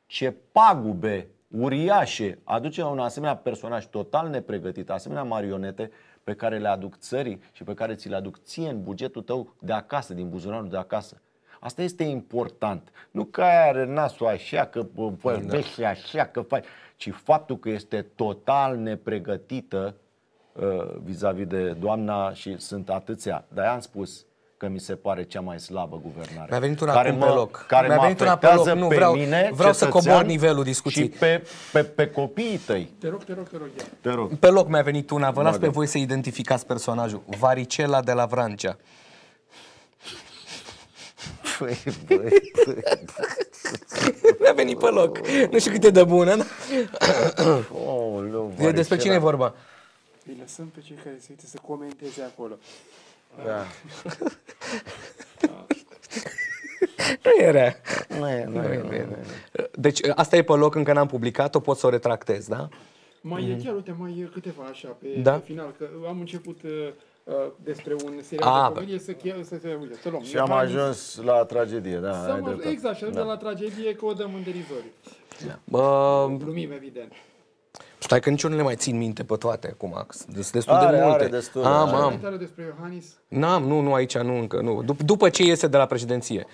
ce pagube uriașe aduce la un asemenea personaj total nepregătit, asemenea marionete, uh, pe care le aduc țării și pe care ți le aduc ție în bugetul tău de acasă, din buzunarul de acasă. Asta este important. Nu că aia are nasul așa, că da. vorbește așa, că faci, ci faptul că este total nepregătită uh, vis-a-vis de doamna și sunt atâția. Dar am spus, că mi se pare cea mai slabă guvernare. Mi-a venit una care mă, pe loc. Care Mi-a mă venit una pe loc. Nu, pe vreau, mine, vreau să cobor nivelul discuției. Și pe, pe, pe copiii tăi. Te rog, te rog, te rog. Te rog. Pe loc mi-a venit una. Vă las pe voi să identificați personajul. Varicela de la Vrancea. Păi, Mi-a venit pe loc. Nu știu cât e de bună, dar... despre cine e vorba? Îi lăsăm pe cei care se uită să comenteze acolo. Da. nu rea. Nu e, nu, nu, e, nu, e, nu e. Deci ă, asta e pe loc, încă n-am publicat-o, pot să o retractez, da? Mai mm-hmm. e chiar, uite, mai e câteva așa pe, da? pe final, că am început uh, despre un serial A, ah, de comedie, să, să, să, uite, să luăm. Și am ajuns la tragedie, da. Am, exact, și da. la tragedie că o dăm în derizoriu. Da. Lumim, evident. Stai că nici eu nu le mai țin minte pe toate acum. Sunt destul are, de multe. Are destul, am, am. despre Iohannis? N-am, nu, nu, aici nu încă. Nu. Dup- după ce iese de la președinție.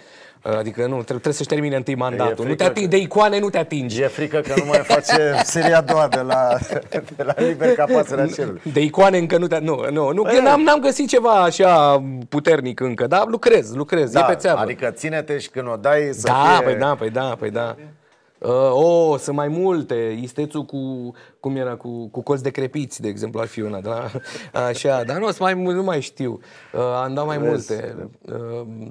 Uh, adică nu, trebuie să-și termine întâi mandatul. Nu te ating, că... De icoane nu te atingi. E frică că nu mai face seria doua de la, de la liber ca pasărea De icoane încă nu te... Nu, nu, nu că n-am, n-am găsit ceva așa puternic încă, dar lucrez, lucrez, da, e pe țeavă. Adică ține-te și când o dai să da, fie... Păi da, păi da, păi da. Uh, oh, sunt mai multe. Istețul cu, cum era, cu, cu colți de crepiți, de exemplu, ar fi una. Da? Așa, dar nu, mai, nu mai știu. Uh, am dat mai Vez. multe. Uh,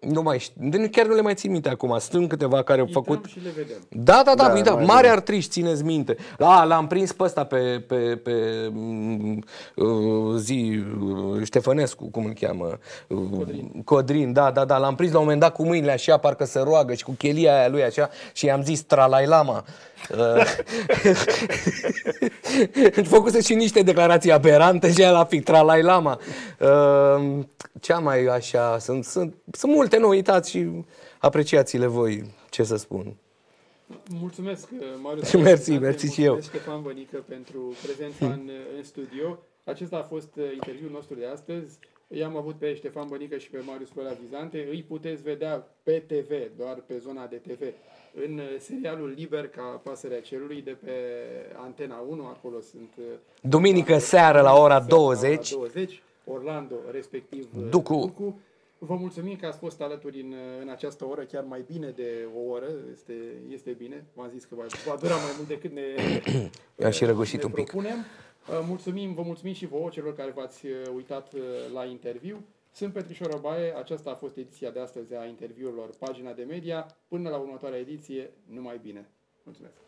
nu mai știu, chiar nu le mai țin minte acum, sunt câteva care au făcut. Și le vedem. Da, da, da, da, da mare artriști, țineți minte. La, l-am prins pe ăsta pe, pe, pe mm, uh, zi uh, Ștefănescu, cum îl cheamă? Uh, Codrin. Codrin, da, da, da, l-am prins la un moment dat cu mâinile așa, parcă se roagă și cu chelia aia lui așa și i-am zis tralailama uh, făcuse și niște declarații aberante și la pictra la Lama. Uh, cea mai așa, sunt, sunt, sunt multe, nu uitați și apreciați-le voi, ce să spun. Mulțumesc, uh, Marius. Mersi, mersi și eu. Mulțumesc, Ștefan Bănică, pentru prezența în, în studio. Acesta a fost uh, interviul nostru de astăzi. I-am avut pe Ștefan Bănică și pe Marius Păla Vizante. Îi puteți vedea pe TV, doar pe zona de TV în uh, serialul Liber ca pasărea cerului de pe Antena 1, acolo sunt... Uh, Duminică la seară la ora 20. La 20, Orlando, respectiv uh, Ducu. Ducu. Vă mulțumim că ați fost alături în, în această oră, chiar mai bine de o oră, este, este bine. V-am zis că va, va dura mai mult decât ne, Eu și răgușit un propunem. pic. Mulțumim, vă mulțumim și vouă celor care v-ați uitat la interviu. Sunt Petrișor Obaie, aceasta a fost ediția de astăzi a interviurilor Pagina de Media. Până la următoarea ediție, numai bine! Mulțumesc!